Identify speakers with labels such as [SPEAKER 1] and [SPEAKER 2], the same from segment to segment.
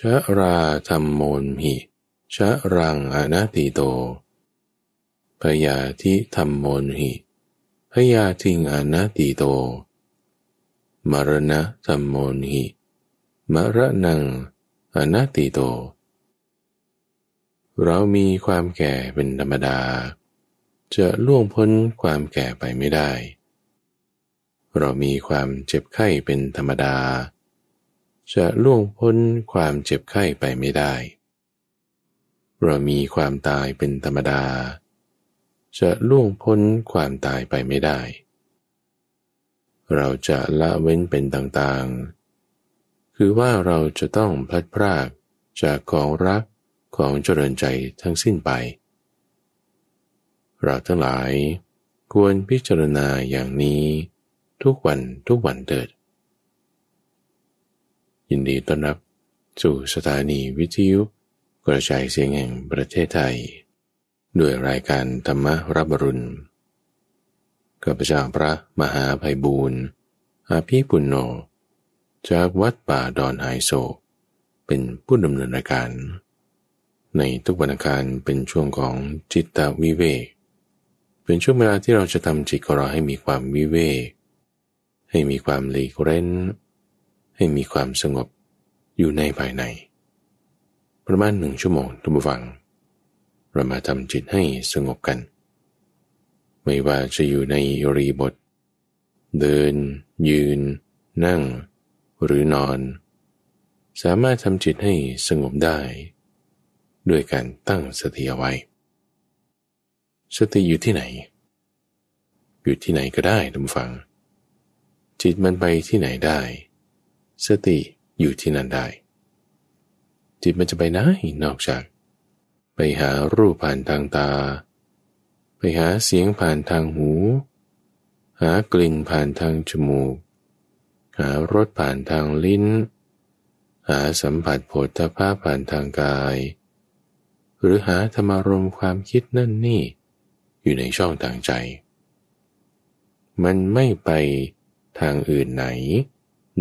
[SPEAKER 1] ชะราธรรมโมหิชะรังอนาติโตพยาธิธรรมโมหิพยาทิงอนาติโต มรณะธรรมโมหิมรณังอนาติโต เรามีความแก่เป็นธรรมดา จะล่วงพ้นความแก่ไปไม่ได้ เรามีความเจ็บไข้เป็นธรรมดาจะล่วงพ้นความเจ็บไข้ไปไม่ได้ เรามีความตายเป็นธรรมดา จะล่วงพ้นความตายไปไม่ได้ เราจะละเว้นเป็นต่างๆ คือว่าเราจะต้องพลัดพรากจากของรักของเจริญใจทั้งสิ้นไป เราทั้งหลาย ควรพิจารณาอย่างนี้ ทุกวันทุกวันเดิดยินดีต้อนรับสู่สถานีวิทยุกระจายเสียงแห่งประเทศไทย ด้วยรายการธรรมรับรุณกับพระาพระมหาภัยบูรณ์ อาภีปุณโญจากวัดป่าดอนไฮโซเป็นผู้ดำเนินรายการ ในทุกวันาการเป็นช่วงของจิตตวิเวก เป็นช่วงเวลาที่เราจะทำจิตของเราให้มีความวิเวก ให้มีความหลีกเร้นเให้มีความสงบอยู่ในภายใน ประมาณหนึ่งชั่วโมงทุกฝัง เรามาทำจิตให้สงบกัน ไม่ว่าจะอยู่ในรีบท เดิน ยืน นั่ง หรือนอน สามารถทำจิตให้สงบได้ ด้วยการตั้งสติเอาไว้สติอยู่ที่ไหนอยู่ที่ไหนก็ได้ทุกฝัง จิตมันไปที่ไหนได้สติอยู่ที่นั่นได้ จิตมันจะไปไหนนอกจาก ไปหารูปผ่านทางตา ไปหาเสียงผ่านทางหู หากลิ่นผ่านทางจมูกหารสผ่านทางลิ้น หาสัมผัสโผฏฐภาพผ่านทางกาย หรือหาธรรมรมความคิดนั่นนี่ อยู่ในช่องทางใจ มันไม่ไปทางอื่นไหน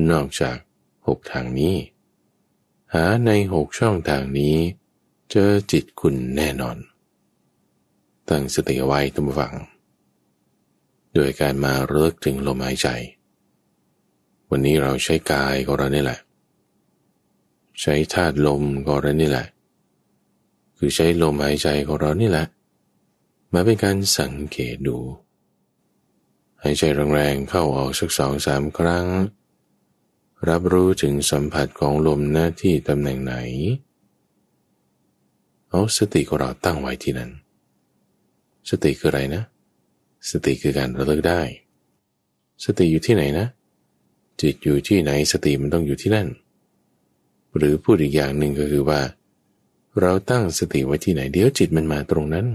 [SPEAKER 1] นอกจากหกทางนี้ หาในหกช่องทางนี้เจอจิตคุณแน่นอน ตั้งสติไว้ตั้ฝัง ด้วยการมาเลิกถึง ลมหายใจ วันนี้เราใช้ กายของเรานี่แหละ ใช้ธาตุลมของเรานี่แหละ คือใช้ ลมหายใจของเรานี่แหละมาเป็นการสังเกตดูหายใจแรงๆ เข้าออกสักสองสามครั้งรับรู้ถึงสัมผัสของลมหน้าที่ตำแหน่งไหน เอาสติของเราตั้งไว้ที่นั้น สติคืออะไรนะ สติคือการระลึกได้ สติอยู่ที่ไหนนะ จิตอยู่ที่ไหนสติมันต้องอยู่ที่นั่น หรือพูดอีกอย่างหนึ่งก็คือว่า เราตั้งสติไว้ที่ไหนเดี๋ยวจิตมันมาตรงนั้น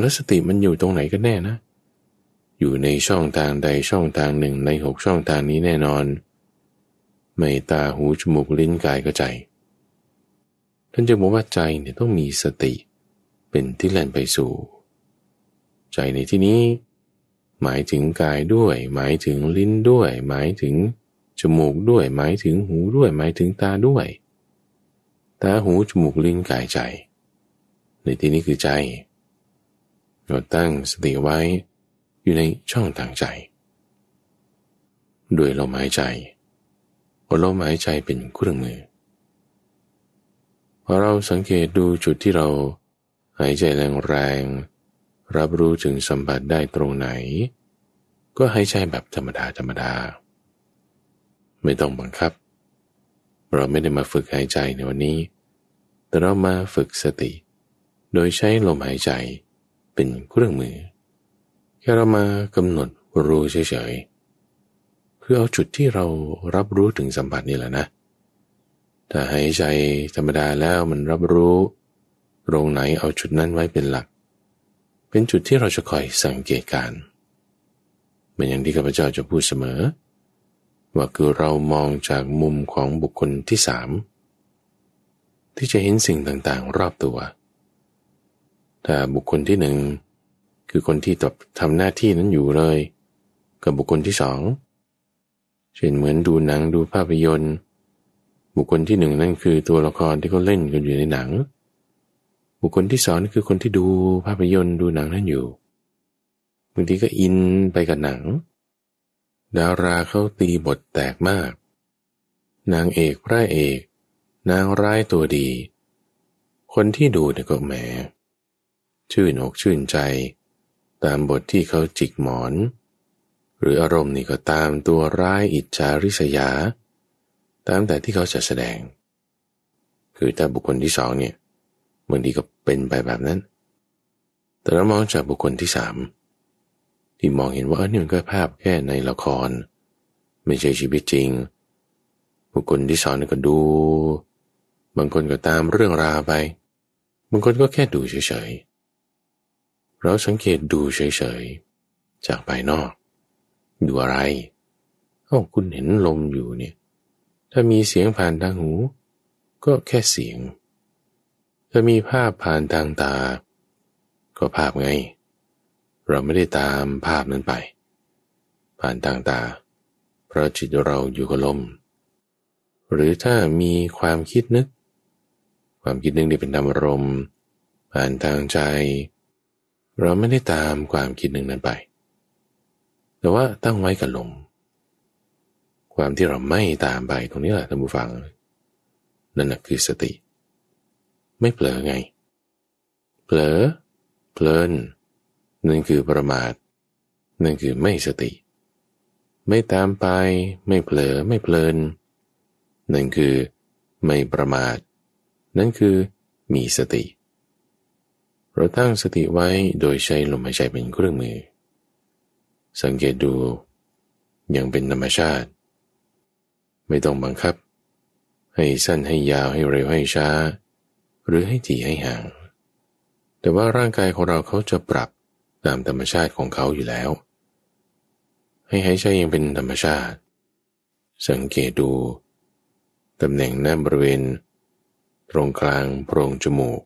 [SPEAKER 1] แล้วสติมันอยู่ตรงไหนกันแน่นะ อยู่ในช่องทางใดช่องทางหนึ่ง ในหกช่องทางนี้แน่นอนไม่ตาหูจมูกลิ้นกายก็ใจ ท่านจะบอกว่าใจเนี่ยต้องมีสติเป็นที่แล่นไปสู่ ใจในที่นี้ หมายถึงกายด้วย หมายถึงลิ้นด้วย หมายถึงจมูกด้วยหมายถึงหูด้วย หมายถึงตาด้วย ตาหูจมูกลิ้นกายใจ ในที่นี้คือใจเราตั้งสติไว้อยู่ในช่องทางใจ ด้วยลมหายใจลมหายใจเป็นเครื่องมือพอเราสังเกตดูจุดที่เราหายใจแรงๆ รับรู้ถึงสัมผัสได้ตรงไหน ก็หายใจ แบบธรรมดาธรรมดา ไม่ต้องบังคับ เราไม่ได้มาฝึกหายใจในวันนี้ แต่เรามาฝึกสติ โดยใช้ลมหายใจเป็นเครื่องมือแค่เรามากำหนดรู้เฉยๆคือเอาจุดที่เรารับรู้ถึงสัมผัสนี่แหละนะถ้าหายใจธรรมดาแล้วมันรับรู้ตรงไหนเอาจุดนั้นไว้เป็นหลัก เป็นจุดที่เราจะคอยสังเกตการเหมือนอย่างที่ข้าพเจ้าจะพูดเสมอ ว่าคือเรามองจากมุมของบุคคลที่สามที่จะเห็นสิ่งต่างๆรอบตัวถ้า บุคคลที่หนึ่งคือคนที่ตบทำหน้าที่นั้นอยู่เลย กับบุคคลที่สองเช่นเหมือนดูหนังดูภาพยนตร์ บุคคลที่หนึ่งนั่นคือตัวละครที่เขาเล่นกันอยู่ในหนัง บุคคลที่สองนั่นคือคนที่ดูภาพยนตร์ ดูหนังนั่นอยู่บางทีก็อินไปกับหนัง ดาราเขาตีบทแตกมากนางเอกพระเอก นางร้ายตัวดี คนที่ดูเนี่ยก็แหมชื่นอกชื่นใจ ตามบทที่เขาจิกหมอนรืออารมณ์นี่ก็ตามตัวร้ายอิจฉาริษยาตามแต่ที่เขาจะแสดง คือถ้าบุคคลที่สองเนี่ยบางทีก็เป็นไปแบบนั้น แต่เรามองจากบุคคลที่สามที่มองเห็นว่าเออนี่มันก็ภาพแค่ในละคร ไม่ใช่ชีวิตจริง บุคคลที่สองนี่ก็ดู บางคนก็ตามเรื่องราวไป บางคนก็แค่ดูเฉยๆเราสังเกตดูเฉยๆจากภายนอกอยู่อะไรโอ้าคุณเห็นลมอยู่เนี่ย ถ้ามีเสียงผ่านทางหู ก็แค่เสียง ถ้ามีภาพผ่านทางตา ก็ภาพไง เราไม่ได้ตามภาพนั้นไป ผ่านทางตา เพราะจิตเราอยู่กับลม หรือถ้ามีความคิดนึก ความคิดนึกนี่เป็นธรรมรมผ่านทางใจ เราไม่ได้ตามความคิดนึงนั้นไปแต่ว่าตั้งไว้กับลมความที่เราไม่ตามไปตรงนี้แหละท่านผู้ฟังนั่นแหะคือสติ ไม่เผลอไงเผลอเพลินนั่นคือประมาทนั่นคือไม่สติ ไม่ตามไปไม่เผลอไม่เพลินนั่นคือ ไม่ประมาท นั่นคือมีสติ เราตั้งสติไว้โดยใช้ลมหายใจเป็นเครื่องมือสังเกตดูอย่างเป็นธรรมชาติ ไม่ต้องบังคับ ให้สั้นให้ยาวให้เร็วให้ช้า หรือให้ ถี่ ให้ห่าง แต่ว่าร่างกายของเราเขาจะปรับตามธรรมชาติของเขาอยู่แล้ว ให้หายใจยังเป็นธรรมชาติ สังเกตดูตำแหน่งหน้าบริเวณ ตรงกลางโพรง จมูก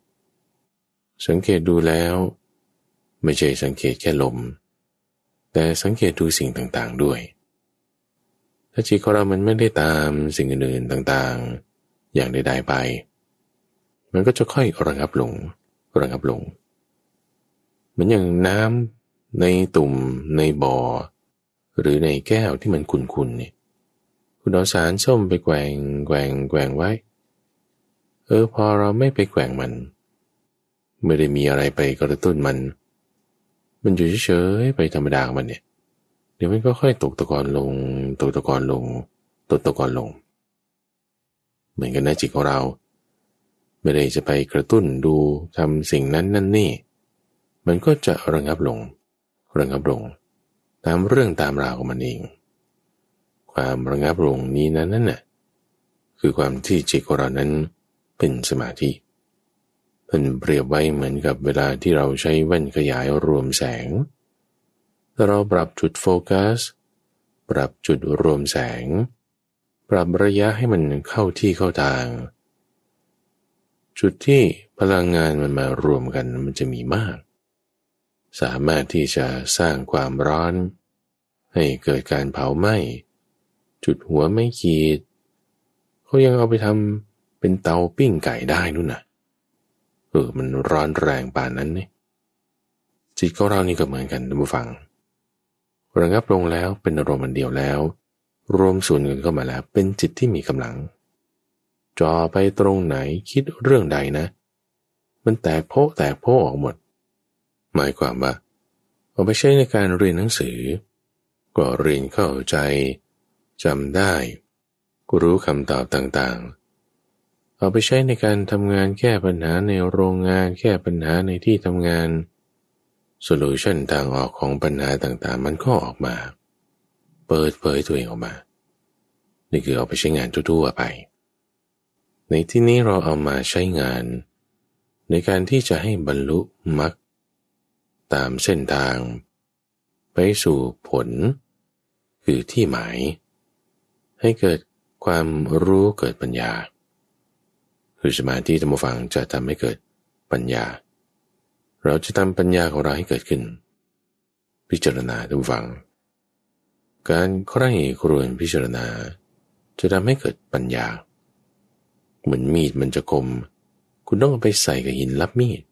[SPEAKER 1] สังเกตดูแล้ว ไม่ใช่สังเกตแค่ลมแต่สังเกตดูสิ่งต่างๆด้วย ถ้าจิตของเรามันไม่ได้ตามสิ่งอื่นๆต่างๆ อย่างใดๆไป มันก็จะค่อยระงับลงระงับลงเหมือนอย่างน้ำในตุ่มในบ่อ หรือในแก้วที่มันขุ่นๆเนี่ยคุณเอาสารส้มไปแกว่งแกว่งแกว่งไว้เออ พอเราไม่ไปแกว่งมัน ไม่ได้มีอะไรไปกระตุ้นมันมันอยู่เฉยๆไปธรรมดาของมันเนี่ยเดี๋ยวมันก็ค่อยตกตะกอนลง ตกตะกอนลงตกตะกอนลงเหมือนกันนะจิตของเรา ไม่ได้จะไปกระตุ้นดูทำสิ่งนั้นนั่นนี่มันก็จะระงับลงระงับลงตามเรื่องตามราวของมันเอง ความระงับลงนี้นั้นนั่นน่ะคือความที่จิตของเรานั้นเป็นสมาธิเท่านเปรียบไว้เหมือนกับเวลาที่เราใช้แว่นขยายรวมแสง้เราปรับจุดโฟกัสปรับจุดรวมแสง ปรับระยะให้มันเข้าที่เข้าทาง จุดที่พลังงานมันมารวมกันมันจะมีมาก สามารถที่จะสร้างความร้อน ให้เกิดการเผาไหม้จุดหัวไม่ขีดเขายังเอาไปทำเป็นเตาปิ้งไก่ได้นู่นน่ะเออ มันร้อนแรงป่านนั้นนี่จิตของเรานี่ก็เหมือนกันท่านผู้ฟังระงับลงแล้วเป็นอารมณ์อันเดียวแล้ว รวมส่วนงินเข้ามาแล้วเป็นจิตที่มีกำลัง จอไปตรงไหนคิดเรื่องใดนะ มันแตกโพแตกโพออกหมด หมายความว่าเอาไปใช้ในการเรียนหนังสือ ก็เรียนเข้าใจจำได้ รู้คำตอบต่างๆเอาไปใช้ในการทำงานแก้ปัญหาในโรงงานแก้ปัญหาในที่ทำงานโซลูชันทางออกของปัญหาต่างๆ มันก็ออกมา เปิดเผยตัวเองออกมานี่คือเอาไปใช้งานทั่วๆไป ในที่นี้เราเอามาใช้งาน ในการที่จะให้บรรลุมรรคตามเส้นทาง ไปสู่ผล คือที่หมาย ให้เกิดความรู้เกิดปัญญาคือสมาธิธรรมฟังจะทำให้เกิดปัญญา เราจะทำปัญญาของเราให้เกิดขึ้น พิจารณาธรรมฟัง การใคร่ครวญพิจารณา จะทำให้เกิดปัญญา เหมือนมีดมันจะคม คุณต้องเอาไปใส่กับหินรับมีด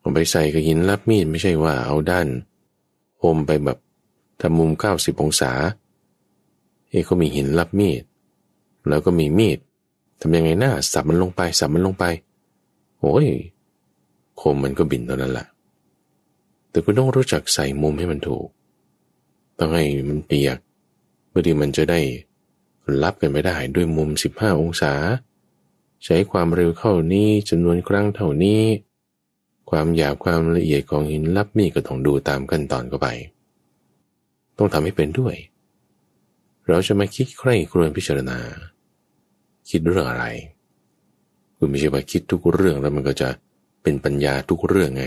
[SPEAKER 1] เอาไปใส่กับหินรับมีดไม่ใช่ว่าเอาด้านโอมไปแบบทำมุม 90 องศาเอก็มีหินรับมีดแล้วก็มีมีดทำยังไงหน้าสับมันลงไปสับมันลงไปโอ้ยโคมมันก็บินเท่านั้นแหละ แต่คุณต้องรู้จักใส่มุมให้มันถูก ต้องให้มันเปียกเพื่อที่มันจะได้รับกันไม่ได้ด้วยมุม 15 องศา ใช้ความเร็วเข้านี้จำนวนครั้งเท่านี้ ความหยาบความละเอียดของหินรับมีก็ต้องดูตามขั้นตอนเข้าไป ต้องทำให้เป็นด้วย เราจะมาคิดใคร่ครวญพิจารณาคิดเรื่องอะไรคือไม่ใช่ว่าคิดทุกเรื่องแล้วมันก็จะเป็นปัญญาทุกเรื่องไง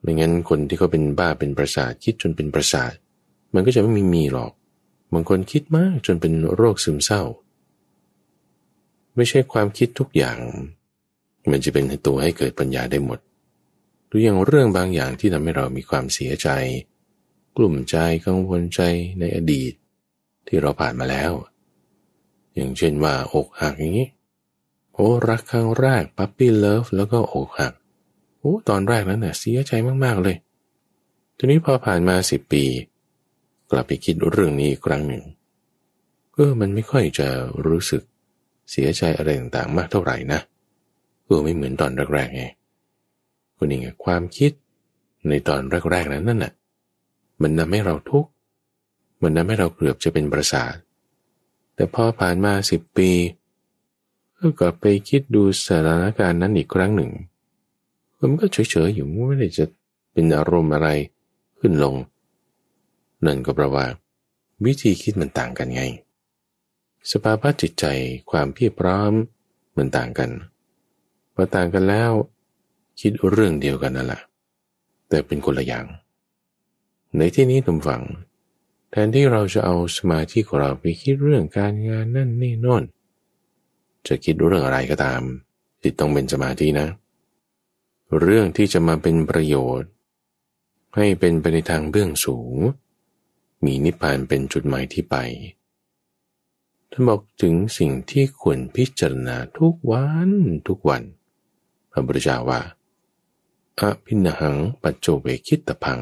[SPEAKER 1] ไม่งั้นคนที่เขาเป็นบ้าเป็นประสาทคิดจนเป็นประสาท มันก็จะไม่มีมีหรอก บางคนคิดมากจนเป็นโรคซึมเศร้า ไม่ใช่ความคิดทุกอย่าง มันจะเป็นตัวให้เกิดปัญญาได้หมดหรืออย่างเรื่องบางอย่างที่ทำให้เรามีความเสียใจ กลุ่มใจกังวลใจในอดีต ที่เราผ่านมาแล้วอย่างเช่นว่าอกหักอย่างนี้ โอ้รักครั้งแรกปั๊ปปี้เลิฟแล้วก็อกหัก โอ้ ตอนแรกนั้นเน่ยเสียใจมาก ๆ เลย ทีนี้พอผ่านมาสิบปี กลับไปคิดเรื่องนี้อีกครั้งหนึ่งเออมันไม่ค่อยจะรู้สึกเสียใจอะไรต่างๆ มากเท่าไหร่นะเออไม่เหมือนตอนแรกๆไงคุณเองความคิดในตอนแรก ๆ นั้นนั่นน่ะ มันทำให้เราทุกข์มันทำให้เราเกือบจะเป็นประสาทแต่พอผ่านมาสิบปีก็กลับไปคิดดูสถานการณ์นั้นอีกครั้งหนึ่งมันก็เฉยๆอยู่ ไม่ได้จะเป็นอารมณ์อะไรขึ้นลง นั่นก็แปลว่า วิธีคิดมันต่างกันไงสภาพจิตใจความเพียรพร้อมมันต่างกันพอต่างกันแล้ว คิดเรื่องเดียวกันนั่นแหละแต่เป็นคนละอย่าง ในที่นี้ทุกฝังแทนที่เราจะเอาสมาธิของเราไปคิดเรื่องการงานนั่นนี่น่น จะคิดเรื่องอะไรก็ตามติดต้องเป็นสมาธินะ เรื่องที่จะมาเป็นประโยชน์ ให้เป็นไปในทางเบื้องสูง มีนิพพานเป็นจุดหมายที่ไปท่านบอกถึงสิ่งที่ควรพิจารณาทุกวันทุกวัน พระบริจาว่าอภินหังปัจโจเวคิตตพัง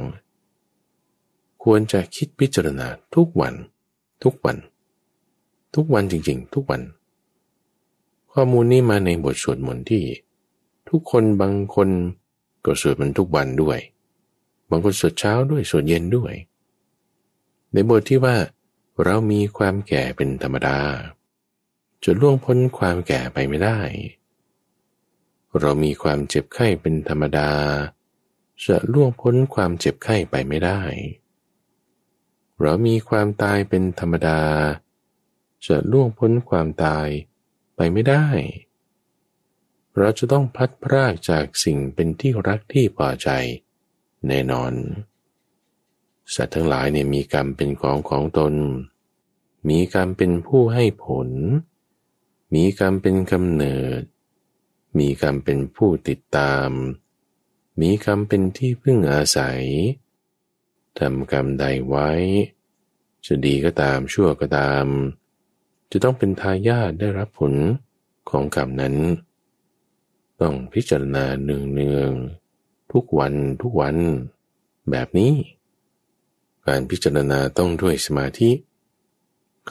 [SPEAKER 1] ควรจะคิดพิจารณาทุกวัน ทุกวัน ทุกวันจริงๆ ทุกวัน ข้อมูลนี้มาในบทสวดมนต์ที่ ทุกคนบางคนก็สวดมันทุกวันด้วย บางคนสวดเช้าด้วย สวดเย็นด้วย ในบทที่ว่า เรามีความแก่เป็นธรรมดา จะล่วงพ้นความแก่ไปไม่ได้ เรามีความเจ็บไข้เป็นธรรมดาจะล่วงพ้นความเจ็บไข้ไปไม่ได้เรา มี ความ ตาย เป็น ธรรมดาจะล่วง พ้น ความ ตาย ไป ไม่ได้ เรา จะ ต้อง พัด พราก จาก สิ่ง เป็น ที่รัก ที่พอใจ แน่นอน สัตว์ ทั้งหลาย เนี่ย มี กรรม เป็น ของ ของตน มี กรรม เป็น ผู้ ให้ ผล มี กรรม เป็น กำเนิด มี กรรม เป็นผู้ติดตาม มี กรรม เป็นที่พึ่งอาศัยทำกรรมใดไว้ จะดีก็ตามชั่วก็ตาม จะต้องเป็นทายาทได้รับผลของกรรมนั้น ต้องพิจารณาเนืองๆทุกวันทุกวัน แบบนี้ การพิจารณาต้องด้วยสมาธิ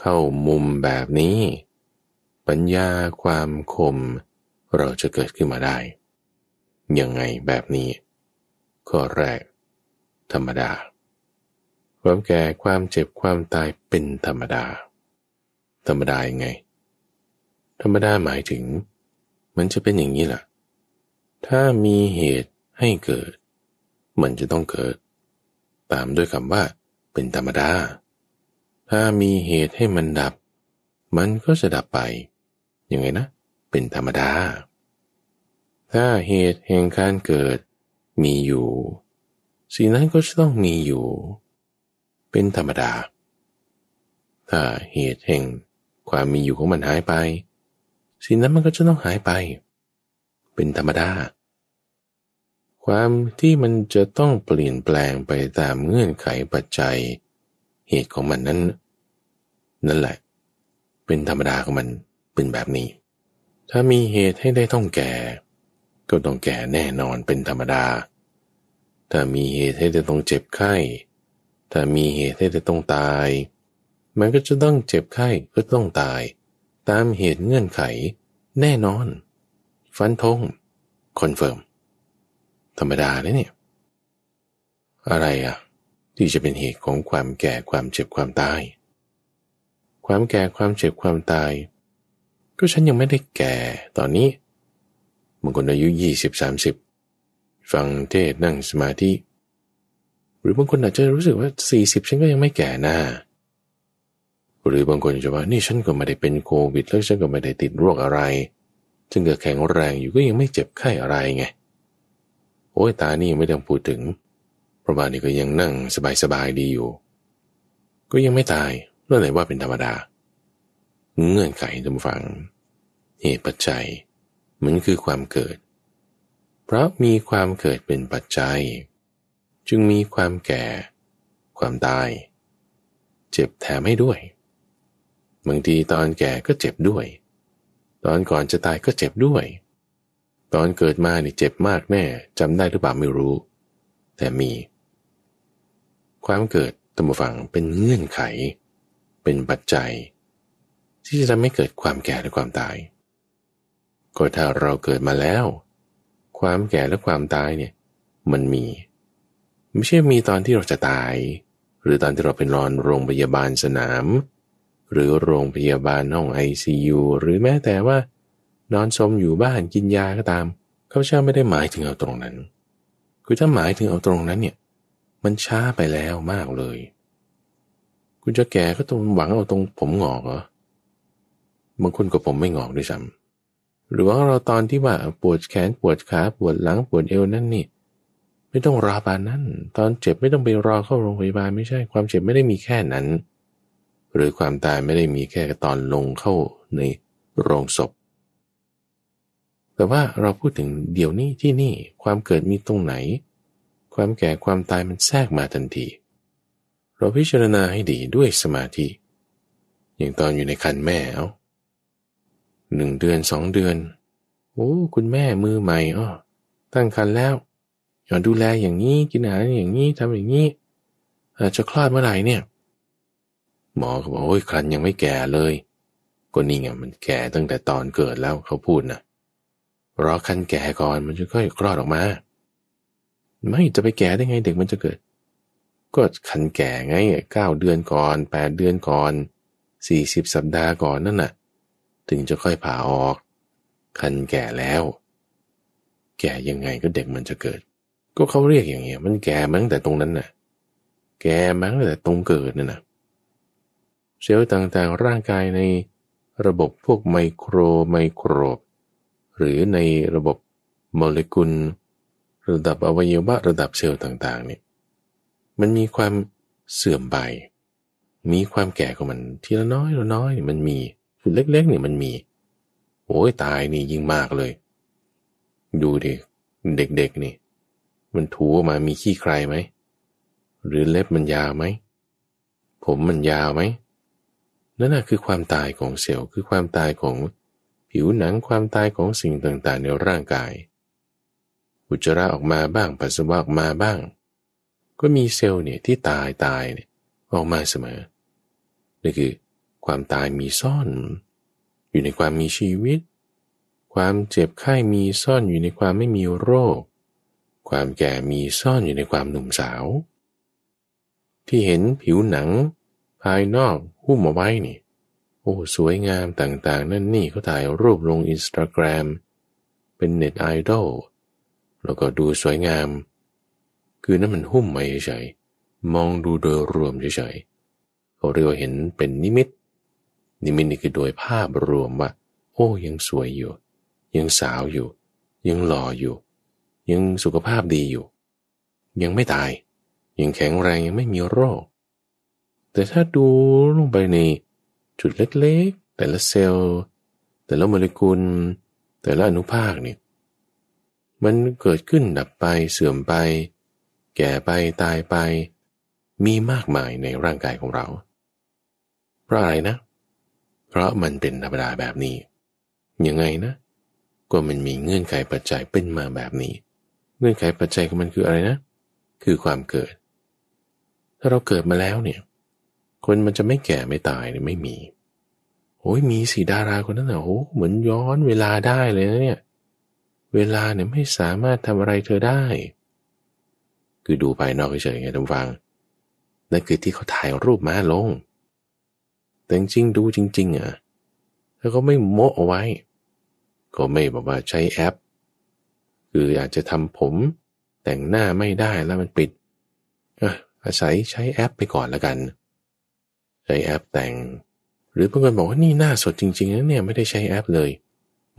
[SPEAKER 1] เข้ามุมแบบนี้ ปัญญาความคม เราจะเกิดขึ้นมาได้ ยังไงแบบนี้ข้อแรกธรรมดาความแก่ ความเจ็บความตาย เป็นธรรมดา ธรรมดายังไง ธรรมดาหมายถึง มันจะเป็นอย่างนี้แหละถ้ามีเหตุให้เกิด มันจะต้องเกิด ตามด้วยคำว่า เป็นธรรมดา ถ้ามีเหตุให้มันดับ มันก็จะดับไป ยังไงนะ เป็นธรรมดา ถ้าเหตุแห่งการเกิด มีอยู่ สิ่งนั้นก็จะต้องมีอยู่เป็นธรรมดา ถ้าเหตุแห่ง ความมีอยู่ของมันหายไป สิ่งนั้นมันก็จะต้องหายไป เป็นธรรมดา ความที่มันจะต้องเปลี่ยนแปลงไปตามเงื่อนไขปัจจัย เหตุของมันนั้น นั่นแหละ เป็นธรรมดาของมันเป็นแบบนี้ ถ้ามีเหตุให้ได้ต้องแก่ ก็ต้องแก่แน่นอนเป็นธรรมดา ถ้ามีเหตุให้จะต้องเจ็บไข้ถ้ามีเหตุให้จะต้องตาย มันก็จะต้องเจ็บไข้ก็ต้องตาย ตามเหตุเงื่อนไข แน่นอน ฟันธงคอนเฟิร์มธรรมดาเลยเนี่ยอะไรอ่ะที่จะเป็นเหตุของความแก่ความเจ็บความตาย ความแก่ความเจ็บความตาย ก็ฉันยังไม่ได้แก่ตอนนี้บางคนอายุยี่สิบสามสิบฟังเทศนั่งสมาธิหรือบางคนอาจจะรู้สึกว่า 40ฉันก็ยังไม่แก่นะหรือบางคนจะว่านี่ ฉันก็ไม่ได้เป็นโควิดแล้วฉันก็ไม่ได้ติดโรคอะไรจึงกิดแข็งแรงอยู่ก็ยังไม่เจ็บไข้อะไรไง โอ้ยตานี่ไม่ต้องพูดถึงพระบาทนี่ก็ยังนั่งสบายๆดีอยู่ ก็ยังไม่ตายนั่นแหละว่าเป็นธรรมดา เงื่อนไขจำฝังเหตุปัจจัยมันคือความเกิด เพราะมีความเกิดเป็นปัจจัยจึงมีความแก่ความตาย เจ็บแถมให้ด้วยบางทีตอนแก่ก็เจ็บด้วย ตอนก่อนจะตายก็เจ็บด้วย ตอนเกิดมานี่เจ็บมากแน่จำได้หรือเปล่าไม่รู้ แต่มี ความเกิดตัมฝังเป็นเงื่อนไข เป็นปัจจัย ที่จะทำให้เกิดความแก่และความตายก็ถ้าเราเกิดมาแล้ว ความแก่และความตายเนี่ยมันมีไม่ใช่มีตอนที่เราจะตาย หรือตอนที่เราเป็นนอนโรงพยาบาลสนาม หรือโรงพยาบาลห้องไอซูหรือแม้แต่ว่านอนสมอยู่บ้านกินยาก็ตามเขาเชื่อไม่ได้หมายถึงเอาตรงนั้นคือถ้าหมายถึงเอาตรงนั้นเนี่ยมันช้าไปแล้วมากเลย คุณจะแก่ก็ต้องหวังเอาตรง ผมหงอกเหรอบางคนกับผมไม่หงอกด้วยซ้ำหรือว่าเราตอนที่ว่าปวดแขนปวดขาปวดหลังปวดเอวนั่นนี่ไม่ต้องรอปานนั้น ตอนเจ็บไม่ต้องไปรอเข้าโรงพยาบาลไม่ใช่ ความเจ็บไม่ได้มีแค่นั้น หรือความตายไม่ได้มีแค่ตอนลงเข้าในโรงศพ แต่ว่าเราพูดถึงเดี๋ยวนี้ที่นี่ ความเกิดมีตรงไหน ความแก่ความตายมันแทรกมาทันที เราพิจารณาให้ดีด้วยสมาธิ อย่างตอนอยู่ในคันแม่เอาหนึ่งเดือนสองเดือน โอ้ คุณแม่มือใหม่อ้อตั้งคันแล้วอย่ดูแลอย่างนี้กินอาหารอย่างนี้ทำอย่างนี้จะคลอดเมื่อไหร่เนี่ย หมอก็บอกโอ้ยครันยังไม่แก่เลยก็นี่ไงมันแก่ตั้งแต่ตอนเกิดแล้วเขาพูดนะรอคันแก่ก่อนมันจะค่อยคลอดออกมา ไม่จะไปแก่ได้ไงเด็กมันจะเกิด ก็คันแก่ไงเก้าเดือนก่อนแปดเดือนก่อนสี่สิบสัปดาห์ก่อนนั่นน่ะถึงจะค่อยผ่าออก คันแก่แล้ว แก่ยังไงก็เด็กมันจะเกิดก็เขาเรียกอย่างเงี้ยมันแก่มาั้งแต่ตรงนั้นน่ะแก่มาั้งแต่ตรงเกิดนั่นน่ะเซลล์ต่างๆร่างกายในระบบพวกไมโครไมโครบหรือในระบบโมเลกุล ระดับอวัยวะระดับเซลล์ต่างๆเนี่ยมันมีความเสื่อมไปมีความแก่ของมันทีละน้อยละน้อยมันมีจุดเล็กๆเนี่ยมันมีโอ้ยตายนี่ยิ่งมากเลย ดูดิ เด็กๆนี่มันถูออกมามีขี้ใครไหม หรือเล็บมันยาวไหม ผมมันยาวไหมนั่นคือความตายของเซลล์คือความตายของผิวหนัง ความตายของสิ่งต่างๆในร่างกาย อุจจาระออกมาบ้าง ปัสสาวะออกมาบ้าง ก็มีเซลล์เนี่ยที่ตายตายเนี่ยออกมาเสมอ นี่คือความตายมีซ่อน อยู่ในความมีชีวิต ความเจ็บไข้ มีซ่อนอยู่ในความไม่มีโรคความแก่มีซ่อนอยู่ในความหนุ่มสาว ที่เห็นผิวหนัง ภายนอกหุ้มเอาไว้นี่ โอ้ สวยงามต่างๆนั่นนี่เขาถ่ายรูปลงอินสตาแกรมเป็นเน็ตไอดอลแล้วก็ดูสวยงาม คือนั่นมันหุ้มมาเฉยๆมองดูโดยรวมเฉยๆเขาเรียกว่าเห็นเป็นนิมิต นิมิตนี่คือโดยภาพรวมว่า โอ้ยังสวยอยู่ ยังสาวอยู่ ยังหล่ออยู่ยังสุขภาพดีอยู่ ยังไม่ตาย ยังแข็งแรงยังไม่มีโรค แต่ถ้าดูลงไปในจุดเล็กๆแต่ละเซลล์ แต่ละโมเลกุล แต่ละอนุภาคเนี่ยมันเกิดขึ้นดับไปเสื่อมไป แก่ไปตายไป มีมากมายในร่างกายของเรา เพราะอะไรนะ เพราะมันเป็นธรรมดาแบบนี้ ยังไงนะ ก็มันมีเงื่อนไขปัจจัยเป็นมาแบบนี้เงื่อนไขปัจจัยของมันคืออะไรนะ คือความเกิด ถ้าเราเกิดมาแล้วเนี่ย คนมันจะไม่แก่ไม่ตายเนี่ยไม่มี โอ้ย มีสีดาราคนนั้นนะโอ้ เหมือนย้อนเวลาได้เลยนะเนี่ย เวลาเนี่ยไม่สามารถทำอะไรเธอได้ คือดูภายนอกเฉยๆไงท่านฟังนั่นคือที่เขาถ่ายรูปมาลง แต่จริงดูจริงๆอ่ะแล้วก็ไม่โมะเอาไว้ ก็ไม่บอกว่าใช้แอปคืออยากจะทำผมแต่งหน้าไม่ได้แล้วมันปิดอาศัยใช้แอปไปก่อนละกันใช้แอปแต่ง หรือบางคนบอกว่านี่หน้าสดจริงๆนะเนี่ยไม่ได้ใช้แอปเลย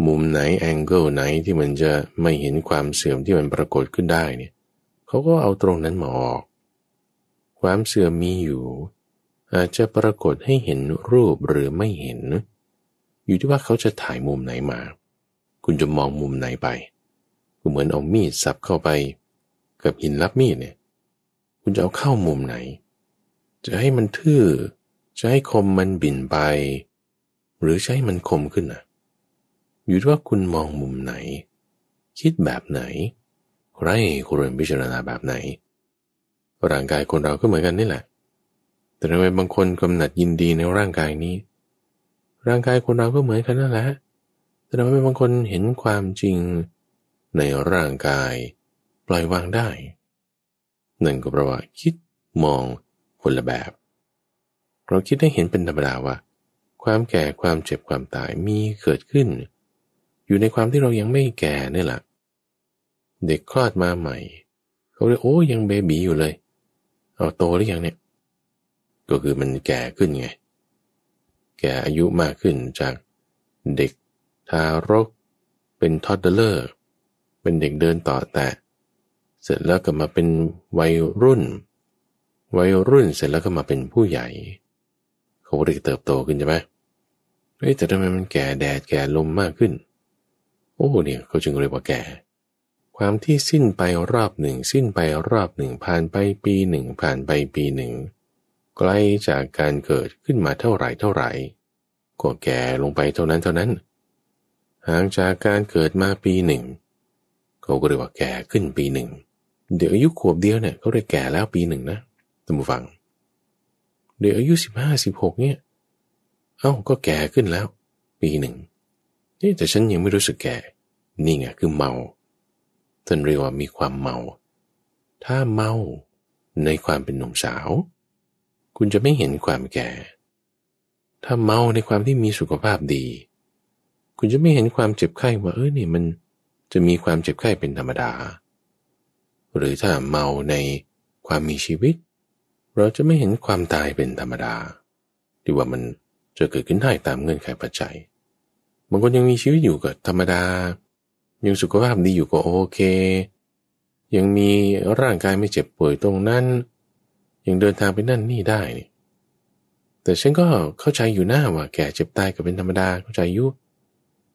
[SPEAKER 1] มุมไหนแองเกิลไหนที่มันจะไม่เห็นความเสื่อมที่มันปรากฏขึ้นได้เนี่ยเขาก็เอาตรงนั้นมาออก ความเสื่อมมีอยู่ อาจจะปรากฏให้เห็นรูปหรือไม่เห็น อยู่ที่ว่าเขาจะถ่ายมุมไหนมา คุณจะมองมุมไหนไปก็เหมือนเอามีดสับเข้าไปกับหินรับมีดเนี่ย คุณจะเอาเข้ามุมไหน จะให้มันทื่อจะให้คมมันบินไป หรือใช้มันคมขึ้นอ่ะ อยู่ที่ว่าคุณมองมุมไหน คิดแบบไหนไรควรพิจารณาแบบไหนร่างกายคนเราก็เหมือนกันนี่แหละ แต่ทำไมบางคนกำหนัดยินดีในร่างกายนี้ ร่างกายคนเราก็เหมือนกันนั่นแหละแต่ทำไมบางคนเห็นความจริงในร่างกายปล่อยวางได้หนึ่งก็เพราะว่าคิดมองคนละแบบ เราคิดได้เห็นเป็นธรรมดาว่า ความแก่ความเจ็บความตายมีเกิดขึ้น อยู่ในความที่เรายังไม่แก่นี่แหละ เด็กคลอดมาใหม่เขาเลยโอ้ยังเบบีอยู่เลยเอาโตหรือยังเนี่ยก็คือมันแก่ขึ้นไงแก่อายุมากขึ้นจาก เด็ก ทารกเป็นทอดเดลเลอร์เป็นเด็กเดินต่อแต่ เสร็จแล้วก็มาเป็นวัยรุ่น วัยรุ่นเสร็จแล้วก็มาเป็นผู้ใหญ่ เขาเรียกเติบโตขึ้นใช่ไหมเฮ้ยแต่ทำไมมันแก่แดดแก่ลมมากขึ้น โอ้เนี่ยเขาจึงเรียกว่าแก่ ความที่สิ้นไปรอบหนึ่ง สิ้นไปรอบหนึ่ง ผ่านไปปีหนึ่ง ผ่านไปปีหนึ่งไกลจากการเกิดขึ้นมาเท่าไหร่เท่าไหร่ก็แก่ลงไปเท่านั้นเท่านั้นห่างจากการเกิดมาปีหนึ่งเขาก็เรียกว่าแก่ขึ้นปีหนึ่ง เดี๋ยวอายุขวบเดียวเนี่ยเขาเรียกแก่แล้วปีหนึ่งนะท่านผู้ฟังเดี๋ยวอายุสิบห้าสิบหกเนี่ย เอ้าก็แก่ขึ้นแล้ว ปีหนึ่งนี่แต่ฉันยังไม่รู้สึกแก่ นี่ไงคือเมา ท่านเรียกว่ามีความเมา ถ้าเมาในความเป็นหนุ่มสาว คุณจะไม่เห็นความแก่ ถ้าเมาในความที่มีสุขภาพดี คุณจะไม่เห็นความเจ็บไข้ว่าเออเนี่ยมันจะมีความเจ็บไข้เป็นธรรมดา หรือถ้าเมาในความมีชีวิต เราจะไม่เห็นความตายเป็นธรรมดา ที่ว่ามันจะเกิดขึ้นได้ตามเงื่อนไขปัจจัย บางคนยังมีชีวิตอยู่ก็ธรรมดา ยังสุขภาพดีอยู่ก็โอเค ยังมีร่างกายไม่เจ็บป่วยตรงนั้น ยังเดินทางไปนั่นนี่ได้นี่แต่ฉันก็เข้าใจอยู่หน้าว่าแก่เจ็บตายก็เป็นธรรมดาเข้าใจอยู่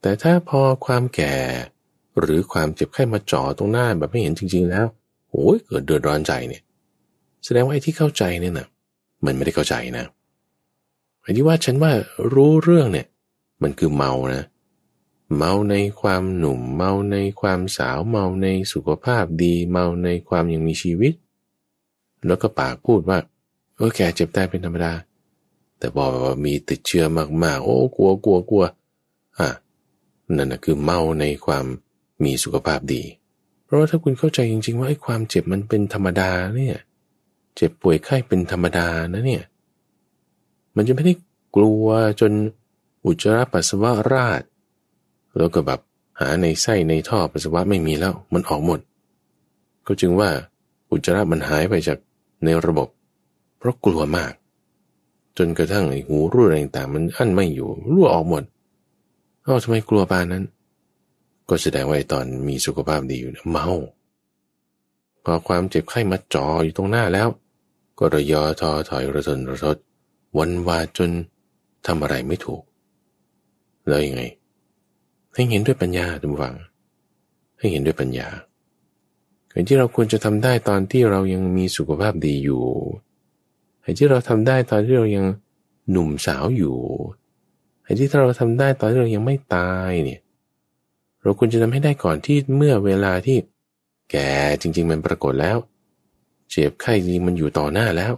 [SPEAKER 1] แต่ถ้าพอความแก่หรือความเจ็บไข้มาจ่อตรงหน้าแบบไม่เห็นจริง ๆแล้วโอ้ยเกิดเดือดร้อนใจเนี่ยแสดงว่าไอ้ที่เข้าใจเนี่ยนะมันไม่ได้เข้าใจนะไอ้ที่ว่าฉันว่ารู้เรื่องเนี่ยมันคือเมานะ เมาในความหนุ่ม เมาในความสาวเมาในสุขภาพดีเมาในความยังมีชีวิต แล้วก็ปากพูดว่าเออแกเจ็บต่เป็นธรรมดาแต่บอกว่ามีติดเชื้อมากๆ โอ้กลัวกลัวกลัวอ่ะนั่นนะคือเมาในความมีสุขภาพดี เพราะว่าถ้าคุณเข้าใจจริงๆ ว่าไอ้ความเจ็บมันเป็นธรรมดาเนี่ย เจ็บป่วยไข้เป็นธรรมดานะเนี่ย มันจะไม่ได้กลัวจนอุจจาระปัสสาวะราด แล้วก็แบบ หาในไส้ในท่อปัสสาวะไม่มีแล้วมันออกหมด ก็จึงว่าอุจจาระมันหายไปจากในระบบ เพราะกลัวมาก จนกระทั่งไอ้หูรูดอะไรต่างมันอั้นไม่อยู่รั่วออกหมดเอ้าทำไมกลัวปานนั้นก็แสดงว่าตอนมีสุขภาพดีอยู่เมา พอความเจ็บไข้มาจ่ออยู่ตรงหน้าแล้ว ก็ระยอทอถอยระทนระทดวันวาจนทำอะไรไม่ถูก แล้วยังไง ให้เห็นด้วยปัญญาทุกฝัง ให้เห็นด้วยปัญญาไอ้ที่เราควรจะทำได้ตอนที่เรายังมีสุขภาพดีอยู่ไอ้ที่เราทำได้ตอนที่เรายังหนุ่มสาวอยู่ไอ้ที่เราทำได้ตอนที่เรายังไม่ตายเนี่ยเราควรจะทำให้ได้ก่อนที่เมื่อเวลาที่แก่จริงๆมันปรากฏแล้วเจ็บไข้จริงมันอยู่ต่อหน้าแล้ว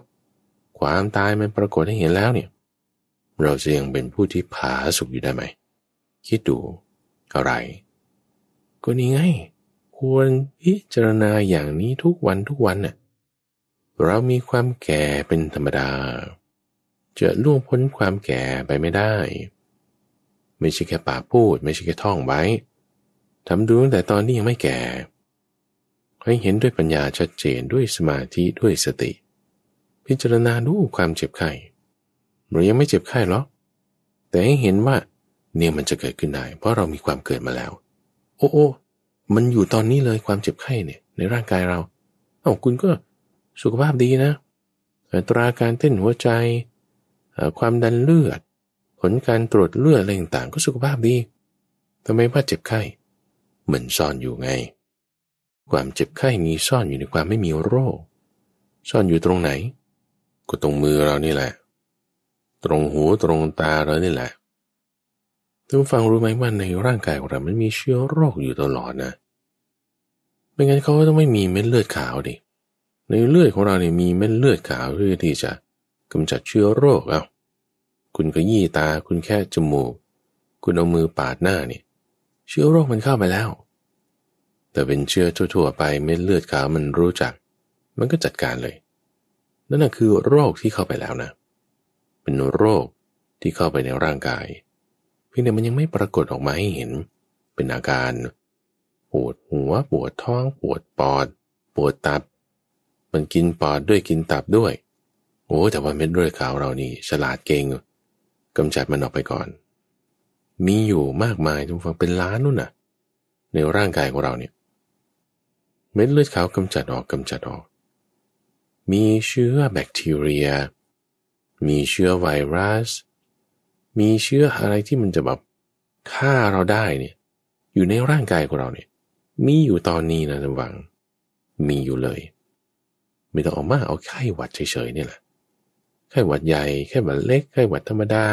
[SPEAKER 1] ความตายมันปรากฏให้เห็นแล้วเนี่ยเราจะยังเป็นผู้ที่ผาสุกอยู่ได้ไหม คิดดูอะไรก็นี่ไง ควรพิจารณาอย่างนี้ทุกวันทุกวันน่ะเรามีความแก่เป็นธรรมดา จะล่วงพ้นความแก่ไปไม่ได้ ไม่ใช่แค่ปากพูดไม่ใช่แค่ท่องไว้ทำดูตั้งแต่ตอนที่ยังไม่แก่ให้เห็นด้วยปัญญาชัดเจนด้วยสมาธิด้วยสติ พิจารณาดูความเจ็บไข้เรายังไม่เจ็บไข้หรอก แต่ให้เห็นว่าเนี่ยมันจะเกิดขึ้นได้เพราะเรามีความเกิดมาแล้ว โอ้โอ้ มันอยู่ตอนนี้เลยความเจ็บไข้เนี่ย ในร่างกายเราเอา้าคุณก็สุขภาพดีนะอตราการเต้นหัวใจ ความดันเลือด ผลการตรวจเลือดอะไรต่างก็สุขภาพดีทำไมว่าเจ็บไข้มันซ่อนอยู่ไง ความเจ็บไข้ มีซ่อนอยู่ในความไม่มีโรค ซ่อนอยู่ตรงไหนก็ตรงมือเรานี่แหละ ตรงหูตรงตาเรานี่แหละท่านฟังรู้ไหมว่าในร่างกายของเรา มันมีเชื้อโรคอยู่ตลอดนะ ไม่งั้นเขาก็ต้องไม่มีเม็ดเลือดขาวดิในเลือดของเราเนี่ยมีเม็ดเลือดขาวเพื่อที่จะกำจัดเชื้อโรคเอา้าคุณก็ยี่ตาคุณแค่จมูกคุณเอามือปาดหน้าเนี่ยเชื้อโรคมันเข้าไปแล้ว แต่เป็นเชื้อทั่ว ๆ ไปเม็ดเลือดขาวมันรู้จัก มันก็จัดการเลย นั่นะคือโรคที่เข้าไปแล้วนะ เป็นโรคที่เข้าไปในร่างกาย เพียงแต่มันยังไม่ปรากฏออกมาให้เห็น เป็นอาการ ปวดหัว ปวดท้อง ปวดปอด ปวดตับ มันกินปอดด้วยกินตับด้วยโอ้แต่ว่าเม็ดเลือดขาวเรานี่ฉลาดเก่งกำจัดมันออกไปก่อนมีอยู่มากมายทุกฝังเป็นล้านนู่นน่ะ ในร่างกายของเราเนี่ยเม็ดเลือดขาวกำจัดออกกำจัดออกมีเชื้อแบคทีเรีย มีเชื้อไวรัส มีเชื้ออะไรที่มันจะแบบฆ่าเราได้เนี่ยอยู่ในร่างกายของเราเนี่ยมีอยู่ตอนนี้นะทุกฝัง มีอยู่เลย ไม่ต้องออกมาเอาไข้หวัดเฉยๆเนี่ยแหละไข้หวัดใหญ่ไข้หวัดเล็กไข้หวัดธรรมดา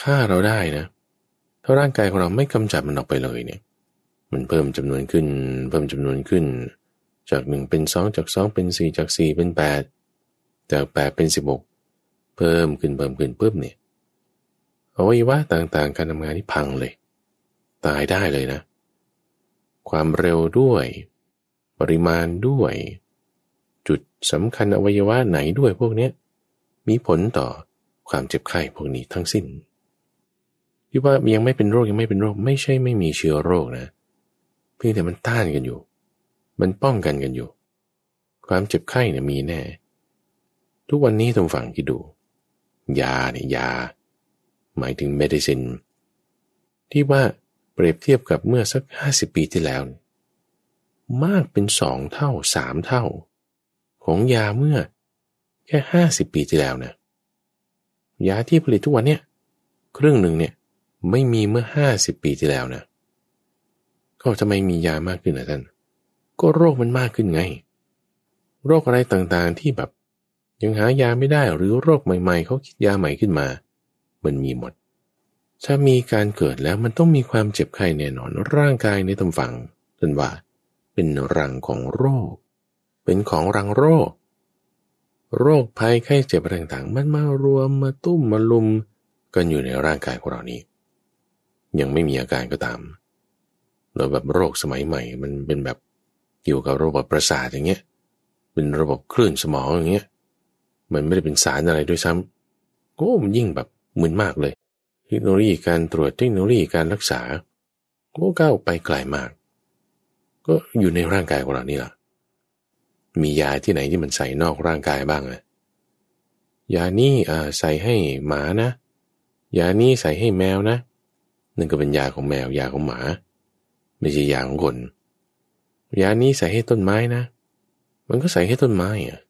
[SPEAKER 1] ฆ่าเราได้นะเถ้าร่างกายของเราไม่กำจัดมันออกไปเลยเนี่ย มันเพิ่มจำนวนขึ้น เพิ่มจำนวนขึ้น จากหนึ่งเป็นสองจากสองเป็นสี่จากสี่เป็นแปดจากแปดเป็นสิบหกเพิ่มขึ้นเพิ่มขึ้นเพิ่มเนี่ยอวัยวะต่างๆการทำงานที่พังเลย ตายได้เลยนะ ความเร็วด้วย ปริมาณด้วย จุดสำคัญอวัยวะไหนด้วยพวกนี้มีผลต่อความเจ็บไข้พวกนี้ทั้งสิ้นที่ว่ายังไม่เป็นโรคยังไม่เป็นโรค ไม่ใช่ไม่มีเชื้อโรคนะ เพียงแต่มันต้านกันอยู่ มันป้องกันกันอยู่ ความเจ็บไข้เนี่ยมีแน่ ทุกวันนี้ทุกฝั่งคิดดู ยาเนี่ยยาหมายถึงเมดิซินที่ว่าเปรียบเทียบกับเมื่อสักห้าสิบปีที่แล้ว มากเป็นสองเท่าสามเท่า ของยาเมื่อแค่ห้าสิบปีที่แล้วนะยาที่ผลิตทุกวันเนี่ยครึ่งหนึ่งเนี่ยไม่มีเมื่อห้าสิบปีที่แล้วนะก็ทำไมมียามากขึ้นนะท่านก็โรคมันมากขึ้นไง โรคอะไรต่างๆที่แบบ ยังหายาไม่ได้หรือโรคใหม่ ๆ เขาคิดยาใหม่ขึ้นมา มันมีหมด ถ้ามีการเกิดแล้วมันต้องมีความเจ็บไข้แน่นอนร่างกายในตำฝังท่านว่าเป็นรังของโรค เป็นของรังโรค โรคภัยไข้เจ็บต่างๆ มันมารวมมาตุ้มมาลุมกันอยู่ในร่างกายของเรานี้ยังไม่มีอาการก็ตามแร้แบบโรคสมัยใหม่ มันเป็นแบบเกี่ยวกับระบบประสาทอย่างเงี้ย เป็นระบบคลื่นสมองอย่างเงี้ยมันไม่ได้เป็นสารอะไรด้วยซ้ำก็มันยิ่งแบบมึนมากเลย เทคโนโลยีการตรวจ เทคโนโลยีการรักษา ก็ก้าวไปไกลามาก ก็อยู่ในร่างกายของเรานี่แหละมียาที่ไหนที่มันใส่นอกร่างกายบ้างอะยานี่ใส่ให้หมานะ ยานี่ใส่ให้แมวนะนั่นก็เป็นยาของแมวยาของหมา ไม่ใช่ยาของคนยานี้ใส่ให้ต้นไม้นะมันก็ใส่ให้ต้นไม้อะ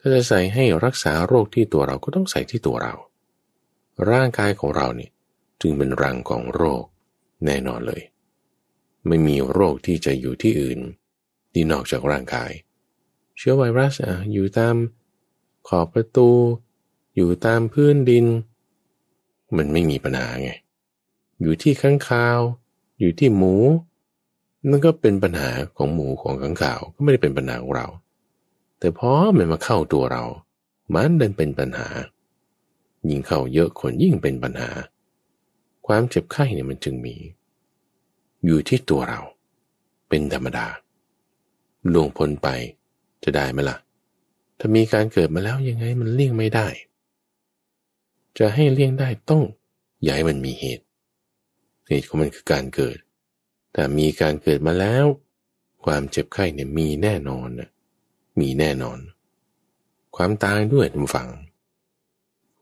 [SPEAKER 1] ถ้าจะใส่ให้รักษาโรคที่ตัวเราก็ต้องใส่ที่ตัวเรา ร่างกายของเราเนี่ยจึงเป็นรังของโรคแน่นอนเลย ไม่มีโรคที่จะอยู่ที่อื่น ที่นอกจากร่างกาย เชื้อไวรัสอะอยู่ตามขอบประตู อยู่ตามพื้นดินมันไม่มีปัญหาไงอยู่ที่ข้างคาว อยู่ที่หมู นั่นก็เป็นปัญหาของหมูของข้างคาวก็ไม่ได้เป็นปัญหาของเรา แต่พอมันมาเข้าตัวเรา มันเดินเป็นปัญหายิ่งเข้าเยอะคนยิ่งเป็นปัญหา ความเจ็บไข้เนี่ยมันจึงมี อยู่ที่ตัวเรา เป็นธรรมดาลวงพ้นไปจะได้ไหมละ่ะ ถ้ามีการเกิดมาแล้วยังไงมันเลี่ยงไม่ได้ จะให้เลี่ยงได้ต้องอย้าให้มันมีเหตุเหตุของมันคือการเกิด แต่มีการเกิดมาแล้ว ความเจ็บไข้เนี่ยมีแน่นอน มีแน่นอน ความตายด้วยทุกฝัง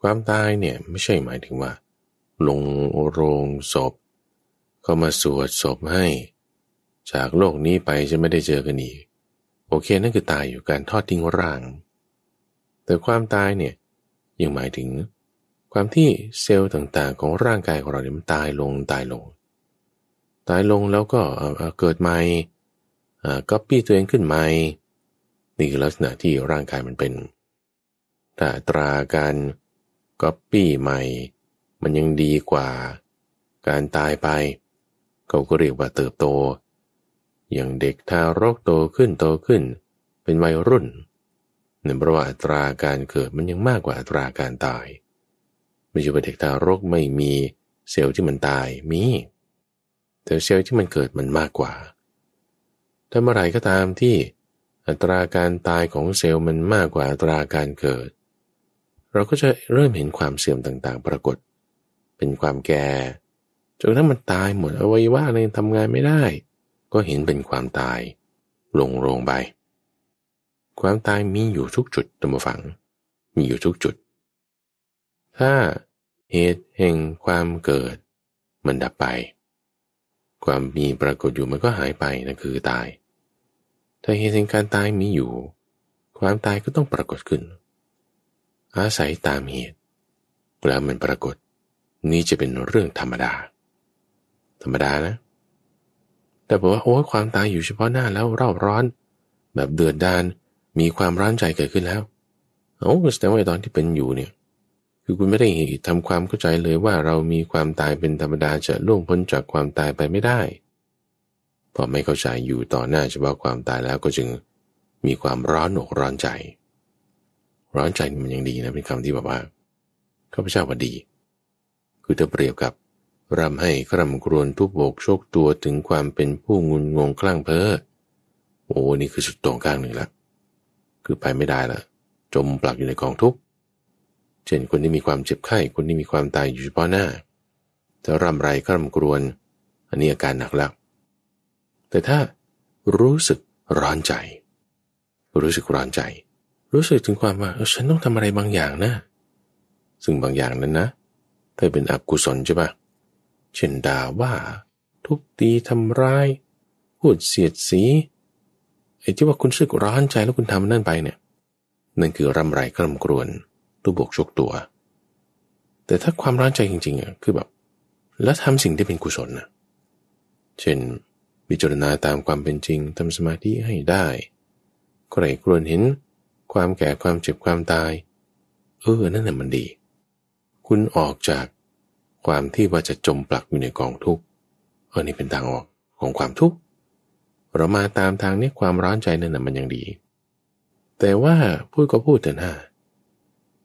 [SPEAKER 1] ความตายเนี่ยไม่ใช่หมายถึงว่า ลงโรงศพก็มาสวดศพให้ จากโลกนี้ไปจะไม่ได้เจอกันอีก โอเค นั่นคือตายอยู่การทอดทิ้งร่าง แต่ความตายเนี่ยยังหมายถึงความที่เซลล์ต่างๆ ของร่างกายของเราเนี่ยมันตายลง ตายลงตายลงแล้วก็เกิดใหม่ก็ปี้ตัวเองขึ้นใหม่ นี่คือลักษณะที่ร่างกายมันเป็นแต่ตราการก็ปี้ใหม่ มันยังดีกว่า การตายไป เขาก็เรียกว่าเติบโต อย่างเด็กทารกโตขึ้น โตขึ้น เป็นวัยรุ่นเนื่องเพราะว่าอัตราการเกิดมันยังมากกว่าอัตราการตายไม่ใช่ว่าเด็กทารกไม่มีเซลล์ที่มันตายมีแต่เซลล์ที่มันเกิดมันมากกว่าถ้าเมื่อไหร่ก็ตามที่อัตราการตายของเซลล์มันมากกว่าอัตราการเกิด เราก็จะเริ่มเห็นความเสื่อมต่างๆปรากฏ เป็นความแก่จนถ้ามันตายหมดอวัยวะอะไรทำงานไม่ได้ ก็เห็นเป็นความตายลงโรงไปความตายมีอยู่ทุกจุดตัมฝังมีอยู่ทุกจุดถ้าเหตุแห่งความเกิด มันดับไป ความมีปรากฏอยู่มันก็หายไปนั่นคือตาย ถ้าเหตุแห่งการตายมีอยู่ ความตายก็ต้องปรากฏขึ้น อาศัยตามเหตุแล้วมันปรากฏนี่จะเป็นเรื่องธรรมดา ธรรมดานะ แต่บอกว่าโอ้ความตายอยู่เฉพาะหน้าแล้ว เร่าร้อนแบบเดือดดานมีความร้อนใจเกิดขึ้นแล้วโอ้แสดงว่าตอนที่เป็นอยู่เนี่ยคือคุณไม่ได้ทำความเข้าใจเลยว่าเรามีความตายเป็นธรรมดาจะล่วงพ้นจากความตายไปไม่ได้ พอไม่เข้าใจอยู่ต่อหน้าเฉพาะความตายแล้วก็จึงมีความร้อนอกร้อนใจ ร้อนใจมันยังดีนะเป็นคำที่แบบว่าข้าพเจ้าว่าดี คือเ้าเปรียบกับรำให้คร่ำครวญทุบโบกโชคตัวถึงความเป็นผู้งุนงงคลั่งเพ้อโอ้ นี่คือสุดตรงกลางหนึ่งละคือไปไม่ได้ละ จมปลักอยู่ในกองทุกขเช่นคนที่มีความเจ็บไข้คนที่มีความตายอยู่เฉพาะหน้าจะร่ำไรกร่ำกรวน อันนี้อาการหนักแล้วแต่ถ้ารู้สึกร้อนใจ รู้สึกร้อนใจ รู้สึกถึงความว่าเออฉันต้องทำอะไรบางอย่างนะ ซึ่งบางอย่างนั้นนะ ถ้าเป็นอกุศลใช่ปะเช่นด่าว่า ทุบตีทำร้าย พูดเสียดสีไอ้ที่ว่าคุณรู้สึกร้อนใจแล้วคุณทำนั่นไปเนี่ยนั่นคือร่ำไรกร่ำกรวนตัวบวกชกตัว แต่ถ้าความร้อนใจจริงๆอ่ะคือแบบแล้วทำสิ่งที่เป็นกุศลนะเช่นพิจารณาตามความเป็นจริงทำสมาธิให้ได้ใครกรวนเห็นความแก่ความเจ็บความตาย เออ นั่นแหละมันดี คุณออกจากความที่ว่าจะจมปลักอยู่ในกองทุกข์เออนี่เป็นทางออกของความทุกข์เรามาตามทางนี้ ความร้อนใจนั่นแหะมันยังดี แต่ว่า พูดก็พูดแต่หน้า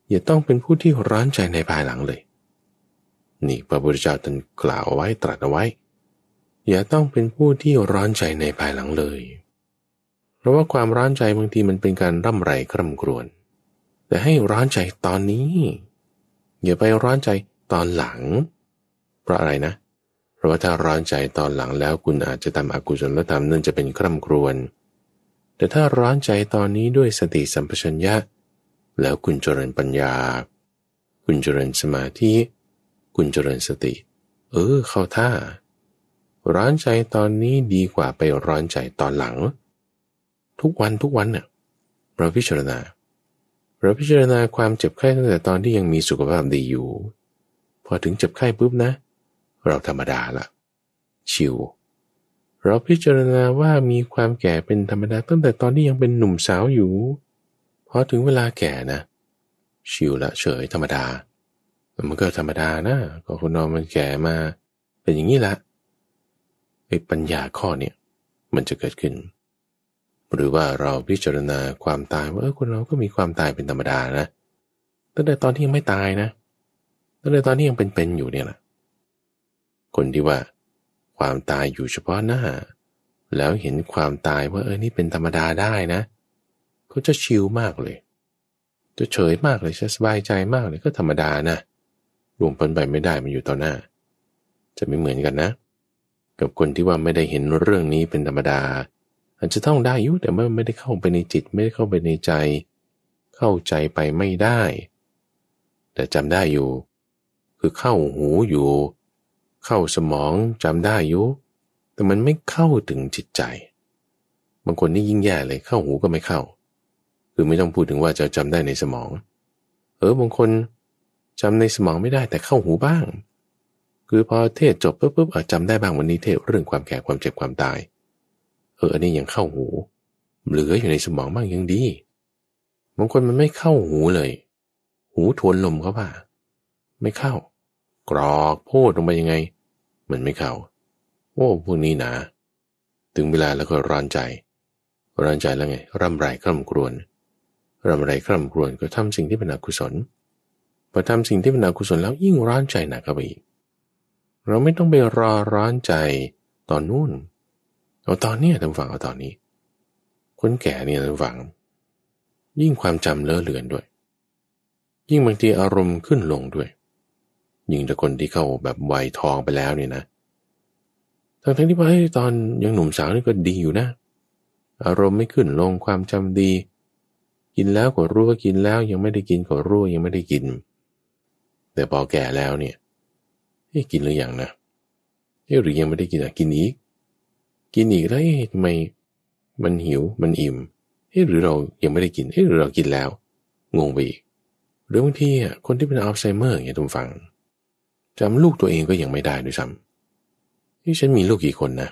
[SPEAKER 1] อย่าต้องเป็นผู้ที่ร้อนใจในภายหลังเลย นี่พระพุทธเจ้าท่านกล่าวไว้ตรัสเอาไว้ อย่าต้องเป็นผู้ที่ร้อนใจในภายหลังเลย เพราะว่าความร้อนใจบางทีมันเป็นการร่ำไรกร่ำกรวนแต่ให้ร้อนใจตอนนี้ อย่าไปร้อนใจตอนหลัง เพราะอะไรนะเพราะว่าถ้าร้อนใจตอนหลังแล้วคุณอาจจะทำอกุศลธรรมนั่นจะเป็นกร่ำกรวนแต่ถ้าร้อนใจตอนนี้ด้วยสติสัมปชัญญะเแล้วคุณเจริญปัญญาคุณเจริญสมาธิ คุณเจริญสติ เออเข้าท่า ร้อนใจตอนนี้ดีกว่าไปร้อนใจตอนหลัง ทุกวันทุกวันเนี่ยเราพิจารณา เราพิจารณาความเจ็บไข้ ตั้งแต่ตอนที่ยังมีสุขภาพดีอยู่ พอถึงเจ็บไข้ ปุ๊บนะ เราธรรมดาละชิวเราพิจารณาว่ามีความแก่เป็นธรรมดาตั้งแต่ตอนที่ยังเป็นหนุ่มสาวอยู่พอถึงเวลาแก่นะชิวละเฉยธรรมดามันก็ธรรมดานะก็คนนอนมันแก่มาเป็นอย่างนี้ละไอ้ปัญญาข้อเนี่ยมันจะเกิดขึ้น หรือว่าเราพิจารณาความตายว่าเออคนเราก็มีความตายเป็นธรรมดานะตั้งแต่ตอนที่ยังไม่ตายนะตั้งแต่ตอนที่ยังเป็นๆ อยู่เนี่ยแหละคนที่ว่า ความตายอยู่เฉพาะหน้าแล้วเห็นความตายว่าเออนี่เป็นธรรมดาได้นะเเขาจะชิลมากเลย จะเฉยมากเลยจะสบายใจมากเลย ก็ธรรมดานะรวมพ้นไปไม่ได้มันอยู่ต่อหน้า จะไม่เหมือนกันนะ กับคนที่ว่าไม่ได้เห็นเรื่องนี้เป็นธรรมดาอาจจะต้องได้ยุแต่ไม่ได้เข้าไปในจิต ไม่ได้เข้าไปในใจ เข้าใจไปไม่ได้ แต่จำได้อยู่ คือเข้าหูอยู่ เข้าสมอง จำได้อยู่ แต่มันไม่เข้าถึงจิตใจ บางคนนี่ยิ่งแย่เลย เข้าหูก็ไม่เข้าคือไม่ต้องพูดถึงว่าจะจำได้ในสมอง เออบางคนจำในสมองไม่ได้แต่เข้าหูบ้าง คือพอ เทศจบปุ๊บปุ๊บอจำได้บ้างวันนี้เทศเรื่องความแก่ความเจ็บความตาย เอออันนี้ยังเข้าหู เหลืออยู่ในสมองบ้างยังดี บางคนมันไม่เข้าหูเลย หูทวนลมเขาป่ะไม่เข้า กรอกพูดลงไปยังไงมันไม่เข้า โอ้พวกนี้นะถึงเวลาแล้วก็ร้อนใจร้อนใจแล้วไงร่ำไรกร่ำกรวนรำไรคร่ำครวญก็ทำ สิ่งที่เป็นอกุศลพอทำสิ่งที่เป็นอกุศลแล้วยิ่งร้อนใจหนักขึ้นไปอีกเราไม่ต้องไป รอร้อนใจตอนนู่นเอา ตอนนี้ทำฝังเอา ตอนนี้คนแก่เนี่ยทำฝัง ยิ่งความจำเลอะเลือน ด้วย ยิ่ง บาง ทีอารมณ์ขึ้นลงด้วย ยิ่งแต่คนที่เข้าแบบวัยทองไปแล้วเนี่ยนะทั้งทั้งที่ว่าตอนยังหนุ่มสาวนี่ก็ดีอยู่นะ อารมณ์ไม่ขึ้นลงความจำดีกินแล้วก็รู้ว่ากินแล้ว ยังไม่ได้กินก็รู้ยังไม่ได้กิน แต่พอแก่แล้วเนี่ย ให้กินหรืออยังนะเห้หรือยังไม่ได้กินอ่ะกินอีกกินอีกแล้วทำไมมันหิวมันอิ่มเห้หรือเรายังไม่ได้กินเห้หรือเรากินแล้วงงไปอีกหรือบางทีอ่ะคนที่เป็นอัลไซเมอร์อย่างทุกฝังจำลูกตัวเองก็ยังไม่ได้ด้วยซ้ำนี่ฉันมีลูกกี่คนนะ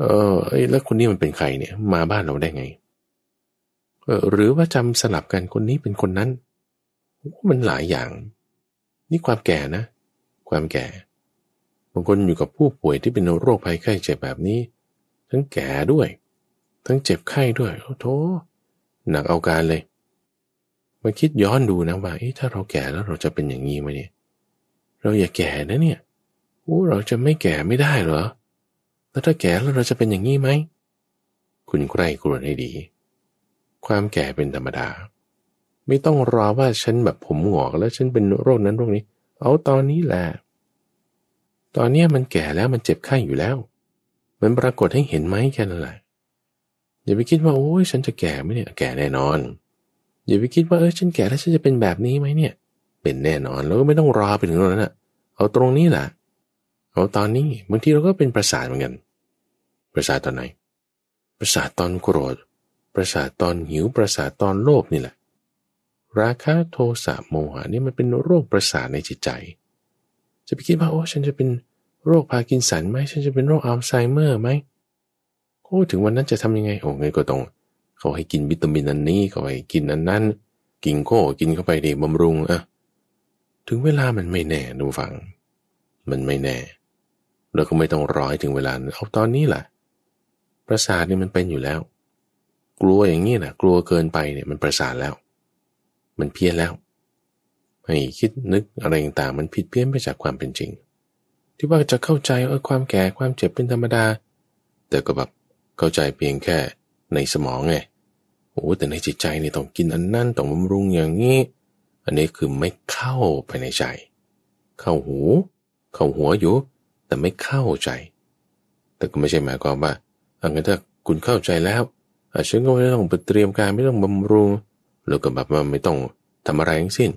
[SPEAKER 1] เออแล้วคนนี้มันเป็นใครเนี่ย มาบ้านเราได้ไงหรือว่าจำสลับกันคนนี้เป็นคนนั้นมันหลายอย่าง นี่ความแก่นะ ความแก่ บางคนอยู่กับผู้ป่วยที่เป็นโรคภัยไข้เจ็บแบบนี้ ทั้งแก่ด้วย ทั้งเจ็บไข้ด้วยโอ้โถหนักเอาการเลย มาคิดย้อนดูนะว่าถ้าเราแก่แล้วเราจะเป็นอย่างนี้ไหมเนี่ยเราอย่าแก่นะเนี่ยโอ้เราจะไม่แก่ไม่ได้เหรอแล้วถ้าแก่แล้วเราจะเป็นอย่างนี้ไหมคุณใกล้กลัวให้ดีความแก่เป็นธรรมดา ไม่ต้องรอว่าฉันแบบผมหงอกแล้วฉันเป็นโรคนั้นโรคนี้ เอาตอนนี้แหละตอนนี้มันแก่แล้วมันเจ็บไข้อยู่แล้ว มันปรากฏให้เห็นไหมแค่นั้นแหละอย่าไปคิดว่า โอ้ยฉันจะแก่ไหมเนี่ย แก่แน่นอนอย่าไปคิดว่าเออฉันแก่แล้วฉันจะเป็นแบบนี้ไหมเนี่ย เป็นแน่นอนแล้วก็ไม่ต้องรอไปถึงตรงนั้นอะเอาตรงนี้แหละเอาตอนนี้บางทีเราก็เป็นประสาทเหมือนกันประสาทตอนไหนประสาทตอนโกรธประสาทตอนหิวประสาทตอนโลภนี่แหละ ราคะโทสะโมหะนี่มันเป็นโรคประสาทในจิตใจ จะไปคิดว่าโอ้ฉันจะเป็นโรคพาร์กินสันไหมฉันจะเป็นโรคอัลไซเมอร์ไหมโอ้ถึงวันนั้นจะทำยังไงโอ้ไงก็ต้องเขาให้กินวิตามินนั้นนี้เขาให้กินนั้นนั้นกินโค้กินเข้าไปดีบำรุงอะถึงเวลามันไม่แน่ดูฟัง มันไม่แน่เราก็ไม่ต้องรอให้ถึงเวลาเอาตอนนี้แหละ ประสาทนี่มันเป็นอยู่แล้วกลัวอย่างนี้นะกลัวเกินไปเนี่ยมันประสาทแล้ว มันเพี้ยนแล้วให้คิดนึกอะไรต่างมันผิดเพี้ยนไปจากความเป็นจริง ที่ว่าจะเข้าใจเออความแก่ความเจ็บเป็นธรรมดา แต่ก็แบบเข้าใจเพียงแค่ในสมองไงโอ้แต่ในจิตใจเนี่ยต้องกินอันนั่นต้องบำรุงอย่างนี้ อันนี้คือไม่เข้าไปในใจ เข้าหู เข้าหัวอยู่ แต่ไม่เข้าใจ แต่ก็ไม่ใช่หมายความว่าอังนันถ้าคุณเข้าใจแล้วอฉันก็ไม่ต้องเตรียมการไม่ต้องบำรุงแล้วก็แบบว่าไม่ต้องทำอะไรทั้งสิ้น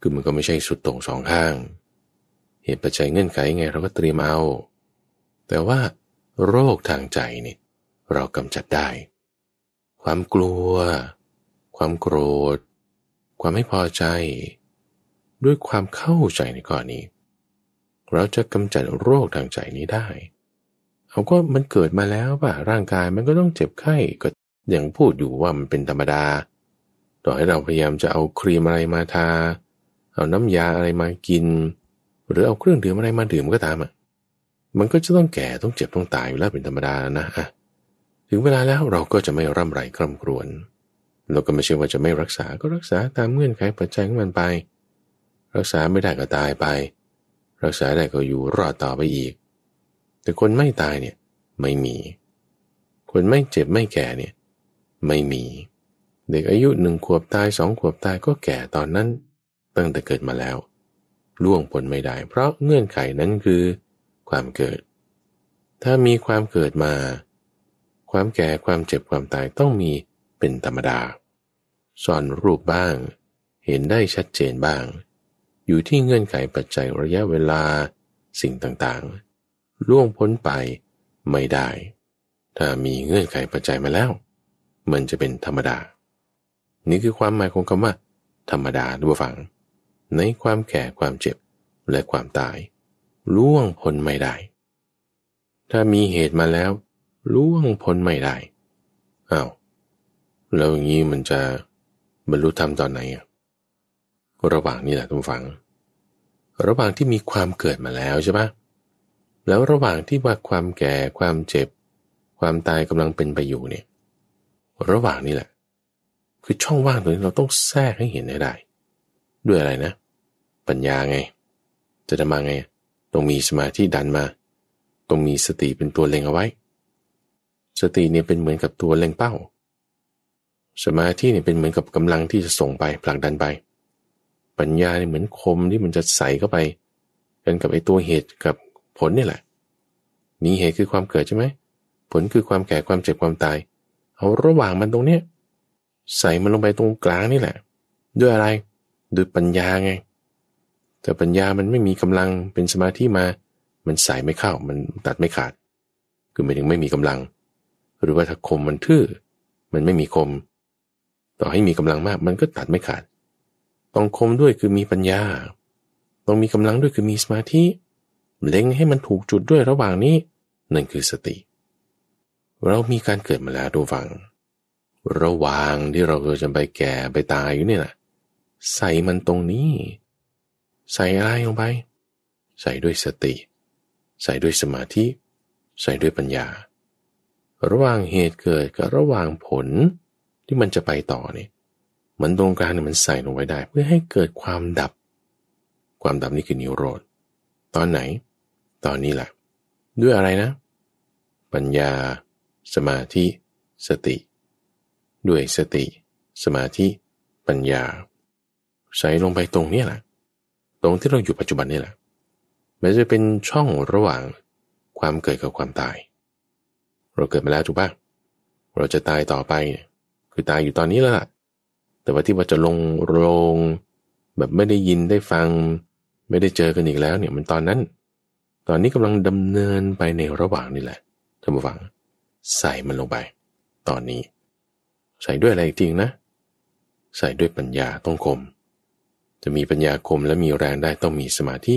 [SPEAKER 1] คือมันก็ไม่ใช่สุดตรงสองข้าง เหตุปัจจัยเงื่อนไขไงเราก็เตรียมเอาแต่ว่าโรคทางใจนี่เรากำจัดได้ ความกลัว ความโกรธ ความไม่พอใจ ด้วยความเข้าใจในข้อนี้ เราจะกำจัดโรคทางใจนี้ได้เอาก็มันเกิดมาแล้วป่ะ ร่างกายมันก็ต้องเจ็บไข้ก็อย่างพูดอยู่ว่ามันเป็นธรรมดา ต่อให้เราพยายามจะเอาครีมอะไรมาทา เอาน้ำยาอะไรมากิน หรือเอาเครื่องดื่มอะไรมาดื่มก็ตามอ่ะมันก็จะต้องแก่ต้องเจ็บต้องตายอยู่แล้วเป็นธรรมดานะอะถึงเวลาแล้วเราก็จะไม่ร่ำไรคร่ำครวญเราก็ไม่เชื่อว่าจะไม่รักษาก็รักษาตามเงื่อนไขปัจจัยของมันไป รักษาไม่ได้ก็ตายไป รักษาได้ก็อยู่รอดต่อไปอีกแต่คนไม่ตายเนี่ยไม่มี คนไม่เจ็บไม่แก่เนี่ย ไม่มี เด็กอายุหนึ่งขวบตายสองขวบตายก็แก่ตอนนั้น ตั้งแต่เกิดมาแล้ว ล่วงผลไม่ได้ เพราะเงื่อนไขนั้นคือ ความเกิด ถ้ามีความเกิดมา ความแก่ความเจ็บความตายต้องมีเป็นธรรมดาซอนรูปบ้างเห็นได้ชัดเจนบ้าง อยู่ที่เงื่อนไขปัจจัยระยะเวลาสิ่งต่างๆล่วงพ้นไปไม่ได้ ถ้ามีเงื่อนไขปัจจัยมาแล้ว มันจะเป็นธรรมดา นี่คือความหมายของคำว่า ธรรมดาดกฝัง ในความแก่ความเจ็บและความตาย ล่วงพ้นไม่ได้ ถ้ามีเหตุมาแล้ว ล่วงพ้นไม่ได้อา้าวแล้วอย่างนี้มันจะบรรลุธรรมตอนไหนระหว่างนี่แหละทุกฝัง ระหว่างที่มีความเกิดมาแล้วใช่ปะแล้วระหว่างที่ว่าความแก่ความเจ็บ ความตายกำลังเป็นไปอยู่เนี่ย ระหว่างนี้แหละ คือช่องว่างตรงนี้เราต้องแทรกให้เห็นให้ได้ด้วยอะไรนะ ปัญญาไง จะทำมาไงต้องมีสมาธิดันมาต้องมีสติเป็นตัวเล็งเอาไว้ สติเนี่ยเป็นเหมือนกับตัวเล็งเป้า สมาธิเนี่ยเป็นเหมือนกับกำลังที่จะส่งไปผลักดันไป ปัญญาเนี่ยเหมือนคมที่มันจะใส่เข้าไปกันกับไอ้ตัวเหตุกับผลนี่แหละมีเหตุคือความเกิดใช่ไหม ผลคือความแก่ความเจ็บความตาย เอาระหว่างมันตรงเนี้ยใส่มันลงไปตรงกลางนี่แหละ ด้วยอะไร ด้วยปัญญาไง แต่ปัญญามันไม่มีกำลังเป็นสมาธิมา มันใส่ไม่เข้า มันตัดไม่ขาด คือหมายถึงไม่มีกำลัง หรือว่าถ้าคมมันทื่อ มันไม่มีคม ต่อให้มีกำลังมาก มันก็ตัดไม่ขาด ต้องคมด้วยคือมีปัญญา ต้องมีกำลังด้วยคือมีสมาธิเเล็งให้มันถูกจุดด้วยระหว่างนี้ นั่นคือสติ เรามีการเกิดมาแล้วดูฟัง ระหว่างที่เราเกิดจะไปแก่ ไปตายอยู่เนี่ยนะใส่มันตรงนี้ ใส่อะไรลงไป ใส่ด้วยสติ ใส่ด้วยสมาธิ ใส่ด้วยปัญญา ระหว่างเหตุเกิดกับระหว่างผลที่มันจะไปต่อเนี่ยมันตรงกลางเนี่ยมันใส่ลงไว้ได้ เพื่อให้เกิดความดับ ความดับนี่คือนิโรธตอนไหนตอนนี้แหละด้วยอะไรนะ ปัญญา สมาธิ สติ ด้วยสติ สมาธิ ปัญญา ใส่ลงไปตรงนี้แหละ ตรงที่เราอยู่ปัจจุบันนี่แหละมันจะเป็นช่องระหว่างความเกิดกับความตาย เราเกิดมาแล้วถูกปะเราจะตายต่อไปคือตายอยู่ตอนนี้แล้วลหะแต่ว่าที่ว่าจะลงโรงแบบไม่ได้ยินได้ฟังไม่ได้เจอกันอีกแล้วเนี่ยมันตอนนั้นตอนนี้กำลังดำเนินไปในระหว่างนี่แหละท่านผู้ฟัง ใส่มันลงไป ตอนนี้ ใส่ด้วยอะไรจริงนะ ใส่ด้วยปัญญาต้องคม จะมีปัญญาคมและมีแรงได้ต้องมีสมาธิ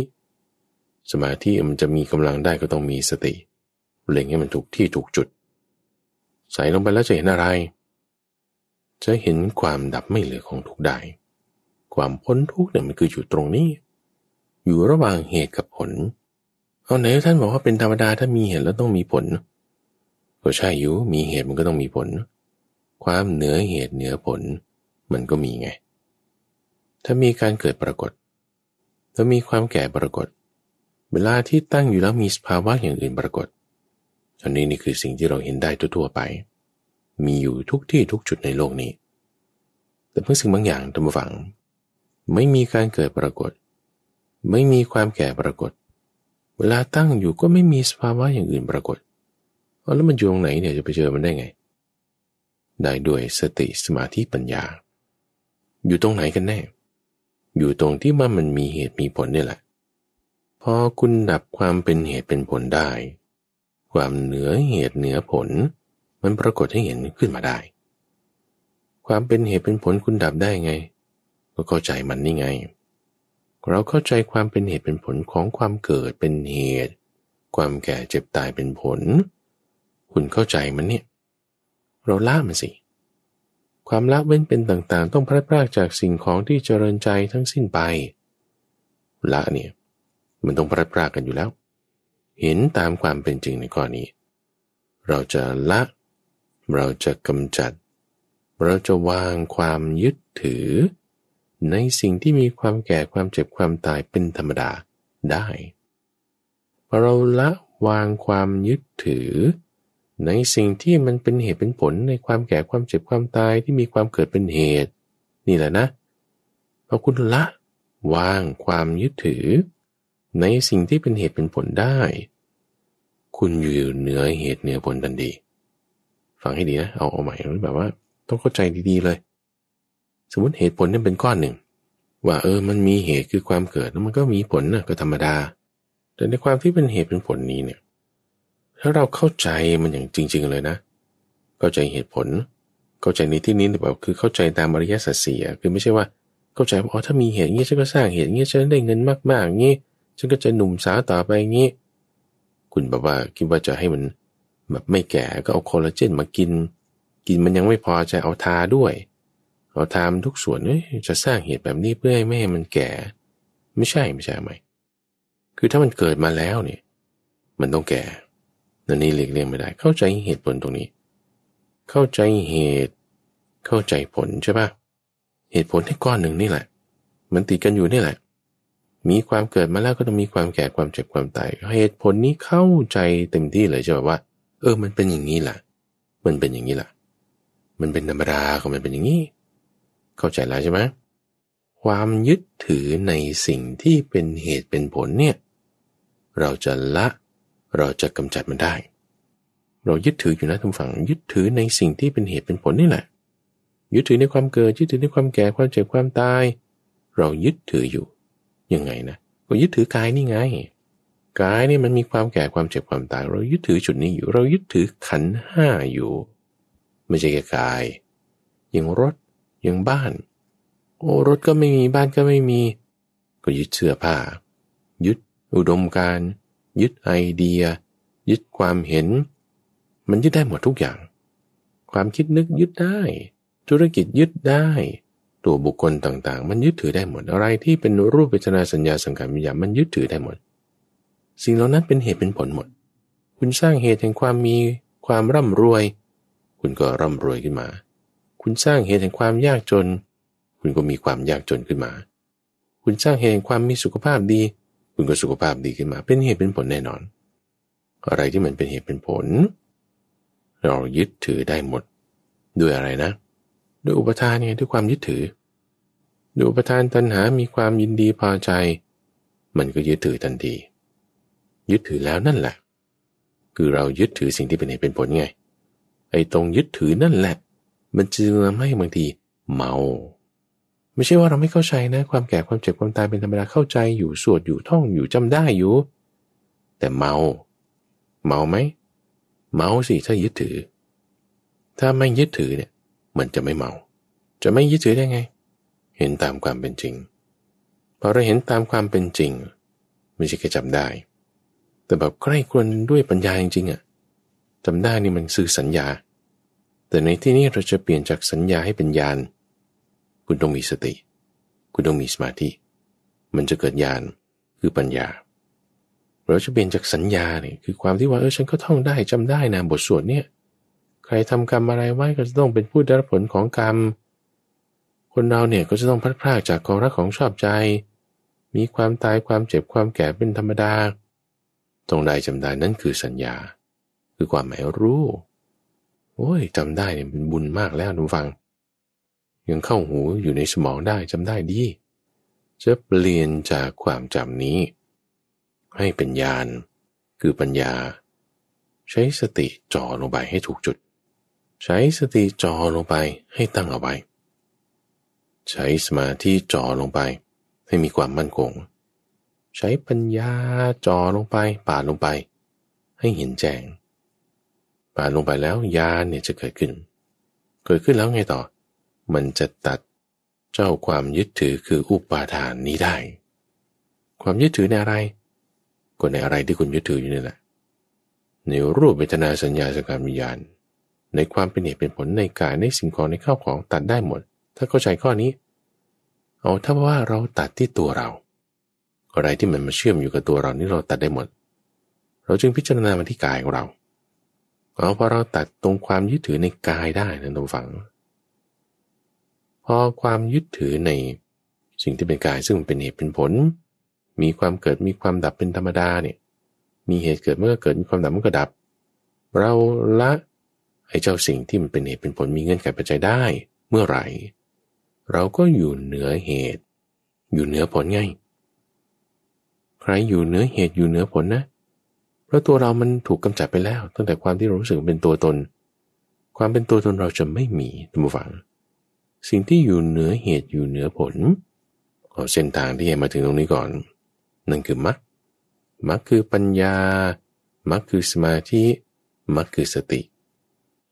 [SPEAKER 1] สมาธิมันจะมีกำลังได้ก็ต้องมีสติเล่งให้มันถูกที่ถูกจุด ใส่ลงไปแล้วจะเห็นอะไร จะเห็นความดับไม่เหลือของทุกได้ ความพ้นทุกเนี่ยมันคืออยู่ตรงนี้ อยู่ระหว่างเหตุกับผลเอาไหนท่านบอกว่าเป็นธรรมดาถ้ามีเหตุแล้วต้องมีผล ก็ใช่อยู่มีเหตุมันก็ต้องมีผล ความเหนือเหตุเหนือผลมันก็มีไง ถ้ามีการเกิดปรากฏ ถ้ามีความแก่ปรากฏ เวลาที่ตั้งอยู่แล้วมีสภาวะอย่างอื่นปรากฏอันนี้นี่คือสิ่งที่เราเห็นได้ทั่วๆไป มีอยู่ทุกที่ทุกจุดในโลกนี้ แต่เพื่อสิ่งบางอย่างตามฝัง ไม่มีการเกิดปรากฏ ไม่มีความแก่ปรากฏเวลาตั้งอยู่ก็ไม่มีสภาวะอย่างอื่นปรากฏ แล้วมันอยู่ตรงไหนเนี่ยจะไปเจอมันได้ไง ได้ด้วยสติสมาธิปัญญา อยู่ตรงไหนกันแน่ อยู่ตรงที่ว่ามันมีเหตุมีผลนี่แหละ พอคุณดับความเป็นเหตุเป็นผลได้ ความเหนือเหตุเหนือผล มันปรากฏให้เห็นขึ้นมาได้ ความเป็นเหตุเป็นผลคุณดับได้ไง ก็เข้าใจมันนี่ไงเราเข้าใจความเป็นเหตุเป็นผลของความเกิดเป็นเหตุ ความแก่เจ็บตายเป็นผล คุณเข้าใจมันเนี่ยเราละมันสิ ความละเว้นเป็นต่างๆต้องพลัดพรากจากสิ่งของที่เจริญใจทั้งสิ้นไป ละเนี่ย มันต้องพลัดพรากกันอยู่แล้ว เห็นตามความเป็นจริงในข้อนี้ เราจะละ เราจะกำจัด เราจะวางความยึดถือในสิ่งที่มีความแก่ความเจ็บความตายเป็นธรรมดาได้พอเราละวางความยึดถือ ในสิ่งที่มันเป็นเหตุเป็นผล ในความแก่ความเจ็บความตายที่มีความเกิดเป็นเหตุ นี่แหละนะพอคุณละวางความยึดถือ ในสิ่งที่เป็นเหตุเป็นผลได้ คุณอยู่เหนือเหตุเหนือผลดันดีฟังให้ดีนะเอาเอาใหม่แบบว่า ต้องเข้าใจดีๆเลยสมมติเหตุผลนี่เป็นก้อนหนึ่ง ว่าเออ มันมีเหตุคือความเกิดแล้วมันก็มีผลนะก็ธรรมดา แต่ในความที่เป็นเหตุเป็นผลนี้เนี่ย ถ้าเราเข้าใจมันอย่างจริงๆเลยนะ เข้าใจเหตุผล เข้าใจในที่นี้แบบคือเข้าใจตามอริยสัจสี่คือไม่ใช่ว่าเข้าใจว่าอ๋อถ้ามีเหตุงี้ฉันก็สร้างเหตุงี้ฉันได้เงินมากๆงี้ฉันก็จะหนุ่มสาวต่อไปงี้คุณแบบว่าคิดว่าจะให้มันแบบไม่แก่ก็เอาคอลลาเจนมากิน กินมันยังไม่พอจะเอาทาด้วยเราทำทุกส่วนจะสร้างเหตุแบบนี้เพื่อให้แม่มันแก่ ไม่ใช่ไม่ใช่ไหมคือถ้ามันเกิดมาแล้วเนี่ยมันต้องแก่นั่นนี่เลีกเลี่ยงไม่ได้ เข้าใจเหตุผลตรงนี้ เข้าใจเหตุเข้าใจผลใช่ปะเหตุผลที่ก้อนหนึ่งนี่แหละ มันติดกันอยู่นี่แหละ มีความเกิดมาแล้วก็ต้องมีความแก่ความเจ็บความตายเหตุผลนี้เข้าใจเต็มที่เลยใช่ป่ะว่า เออ มันเป็นอย่างนี้แหละ มันเป็นอย่างนี้แหละ มันเป็นธรรมดาของมันเป็นอย่างนี้เข้าใจแล้วใช่ไหมความยึดถือในสิ่งที่เป็นเหตุเป็นผลเนี่ยเราจะละเราจะกำจัดมันได้ เรายึดถืออยู่นะทุกฝั่ง ยึดถือในสิ่งที่เป็นเหตุเป็นผลนี่แหละ ยึดถือในความเกิดยึดถือในความแก่ความเจ็บความตายเรายึดถืออยู่ยังไงนะก็ยึดถือกายนี่ไงกายนี่มันมีความแก่ความเจ็บความตาย เรายึดถือจุดนี้อยู่เรายึดถือขันห้าอยู่ไม่ใช่แค่กายยังรสอย่างบ้าน โอ้รถก็ไม่มีบ้านก็ไม่มี ก็ยึดเสื้อผ้า ยึด อุดมการยึดไอเดีย ยึดความเห็น มันยึดได้หมดทุกอย่าง ความคิดนึกยึดได้ ธุรกิจยึดได้ ตัวบุคคลต่างๆ มันยึดถือได้หมด อะไรที่เป็นรูปเวทนาสัญญาสังขารวิญญาณมันยึดถือได้หมด สิ่งเหล่านั้นเป็นเหตุเป็นผลหมด คุณสร้างเหตุแห่งความมีความร่ำรวย คุณก็ร่ำรวยขึ้นมาคุณสร้างเหตุแห่งความยากจน คุณก็มีความยากจนขึ้นมา คุณสร้างเหตุแห่งความมีสุขภาพดี คุณก็สุขภาพดีขึ้นมา เป็นเหตุเป็นผลแน่นอน อะไรที่มันเป็นเหตุเป็นผล เรายึดถือได้หมด ด้วยอะไรนะ ด้วยอุปทานเนี่ยด้วยความยึดถือ ด้วยอุปทานตัณหามีความยินดีพอใจ มันก็ยึดถือทันที ยึดถือแล้วนั่นแหละ คือเรายึดถือสิ่งที่เป็นเหตุเป็นผลไง ไอ้ตรงยึดถือนั่นแหละมันจึงทำให้บางที เมา ไม่ใช่ว่าเราไม่เข้าใจนะความแก่ความเจ็บความตายเป็นธรรมดาเข้าใจอยู่สวดอยู่ท่องอยู่จำได้อยู่ แต่เมา เมาไหมเมาสิถ้ายึดถือ ถ้าไม่ยึดถือเนี่ยมันจะไม่เมา จะไม่ยึดถือได้ไง เห็นตามความเป็นจริงพอเราเห็นตามความเป็นจริง ไม่ใช่แค่จำได้แต่แบบใกล้ควรด้วยปัญญาจริงๆอะะจำได้นี่มันสื่อสัญญาแต่ในที่นี้เราจะเปลี่ยนจากสัญญาให้เป็นญาณ คุณต้องมีสติ คุณต้องมีสมาธิ มันจะเกิดญาณ คือปัญญา เราจะเปลี่ยนจากสัญญาเนี่ยคือความที่ว่าเออฉันก็ท่องได้จำได้นะบทสวดเนี่ย ใครทำกรรมอะไรไว้ก็จะต้องเป็นผู้ได้รับผลของกรรม คนเราเนี่ยก็จะต้องพัดพรากจากของรักของชอบใจ มีความตายความเจ็บ ความแก่เป็นธรรมดา ตรงใดจำได้นั่นคือสัญญา คือความหมายรู้โอ้ยจำได้เนี่ยเป็นบุญมากแล้วหนูฟัง ยังเข้าหูอยู่ในสมองได้จำได้ดี จะเปลี่ยนจากความจำนี้ ให้เป็นญาณคือปัญญา ใช้สติจ่อลงไปให้ถูกจุด ใช้สติจ่อลงไปให้ตั้งเอาไว้ใช้สมาธิจ่อลงไป ให้มีความมั่นคง ใช้ปัญญาจ่อลงไปปาดลงไปให้เห็นแจ้งปาดลงไปแล้วยานเนี่ยจะเกิดขึ้น เกิดขึ้นแล้วไงต่อ มันจะตัดเจ้าความยึดถือคืออุปาทานนี้ได้ ความยึดถือในอะไร ก็ในอะไรที่คุณยึดถืออยู่นี่แหละ ในรูปเวทนาสัญญาสังขารวิญญาณ ในความเป็นเหตุเป็นผลในกายในสิ่งของในข้าวของตัดได้หมด ถ้าเข้าใจข้อนี้ เอาถ้าว่าเราตัดที่ตัวเรา อะไรที่มันมาเชื่อมอยู่กับตัวเรานี่เราตัดได้หมด เราจึงพิจารณามาที่กายของเราเอาพอเราตัดตรงความยึดถือในกายได้นะทุกฝังพอความยึดถือในสิ่งที่เป็นกายซึ่งมันเป็นเหตุเป็นผล มีความเกิดมีความดับเป็นธรรมดาเนี่ยมีเหตุเกิดเมื่อเกิดมีความดับมันก็ดับ เราละไอ้เจ้าสิ่งที่มันเป็นเหตุเป็นผลมีเงื่อนไขปัจจัยได้เมื่อไหร่เราก็อยู่เหนือเหตุ อยู่เหนือผลไงใครอยู่เหนือเหตุอยู่เหนือผลนะเพราะตัวเรามันถูกกำจัดไปแล้ว ตั้งแต่ความที่เรารู้สึกเป็นตัวตน ความเป็นตัวตนเราจะไม่มีทุกฝัง สิ่งที่อยู่เหนือเหตุอยู่เหนือผลเอาเส้นทางที่ให้มาถึงตรงนี้ก่อน นั่นคือมรรคมรรคคือปัญญามรรคคือสมาธิมรรคคือสติ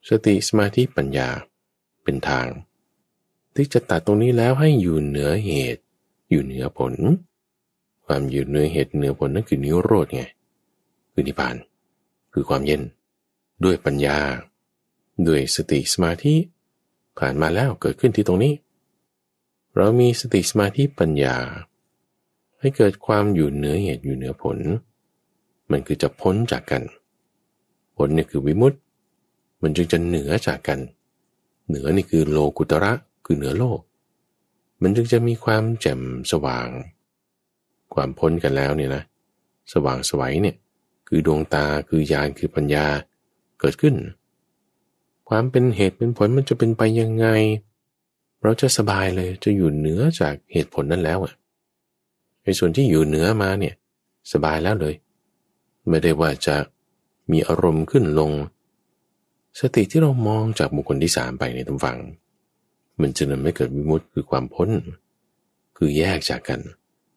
[SPEAKER 1] สติสมาธิปัญญาเป็นทาง ที่จะตัดตรงนี้แล้วให้อยู่เหนือเหตุ อยู่เหนือผล ความอยู่เหนือเหตุเหนือผลนั่นคือนิโรธไงคือนิพพานคือความเย็น ด้วยปัญญาด้วยสติสมาธิผ่านมาแล้วเกิดขึ้นที่ตรงนี้ เรามีสติสมาธิ ปัญญา ให้เกิดความอยู่เหนือเหตุอยู่เหนือผล มันคือจะพ้นจากกัน ผลนี่คือวิมุตติ มันจึงจะเหนือจากกัน เหนือนี่คือโลกุตระคือเหนือโลก มันจึงจะมีความแจ่มสว่าง ความพ้นกันแล้วเนี่ยนะสว่างสวัยเนี่ยคือดวงตาคือญาณคือปัญญาเกิดขึ้น ความเป็นเหตุเป็นผลมันจะเป็นไปยังไง เราจะสบายเลยจะอยู่เหนือจากเหตุผลนั้นแล้วอ่ะในส่วนที่อยู่เหนือมาเนี่ยสบายแล้วเลย ไม่ได้ว่าจะมีอารมณ์ขึ้นลง สติที่เรามองจากบุคคลที่สามไปในทุกฝังมันจะนทำให้เกิดวิมุติคือความพ้น คือแยกจากกัน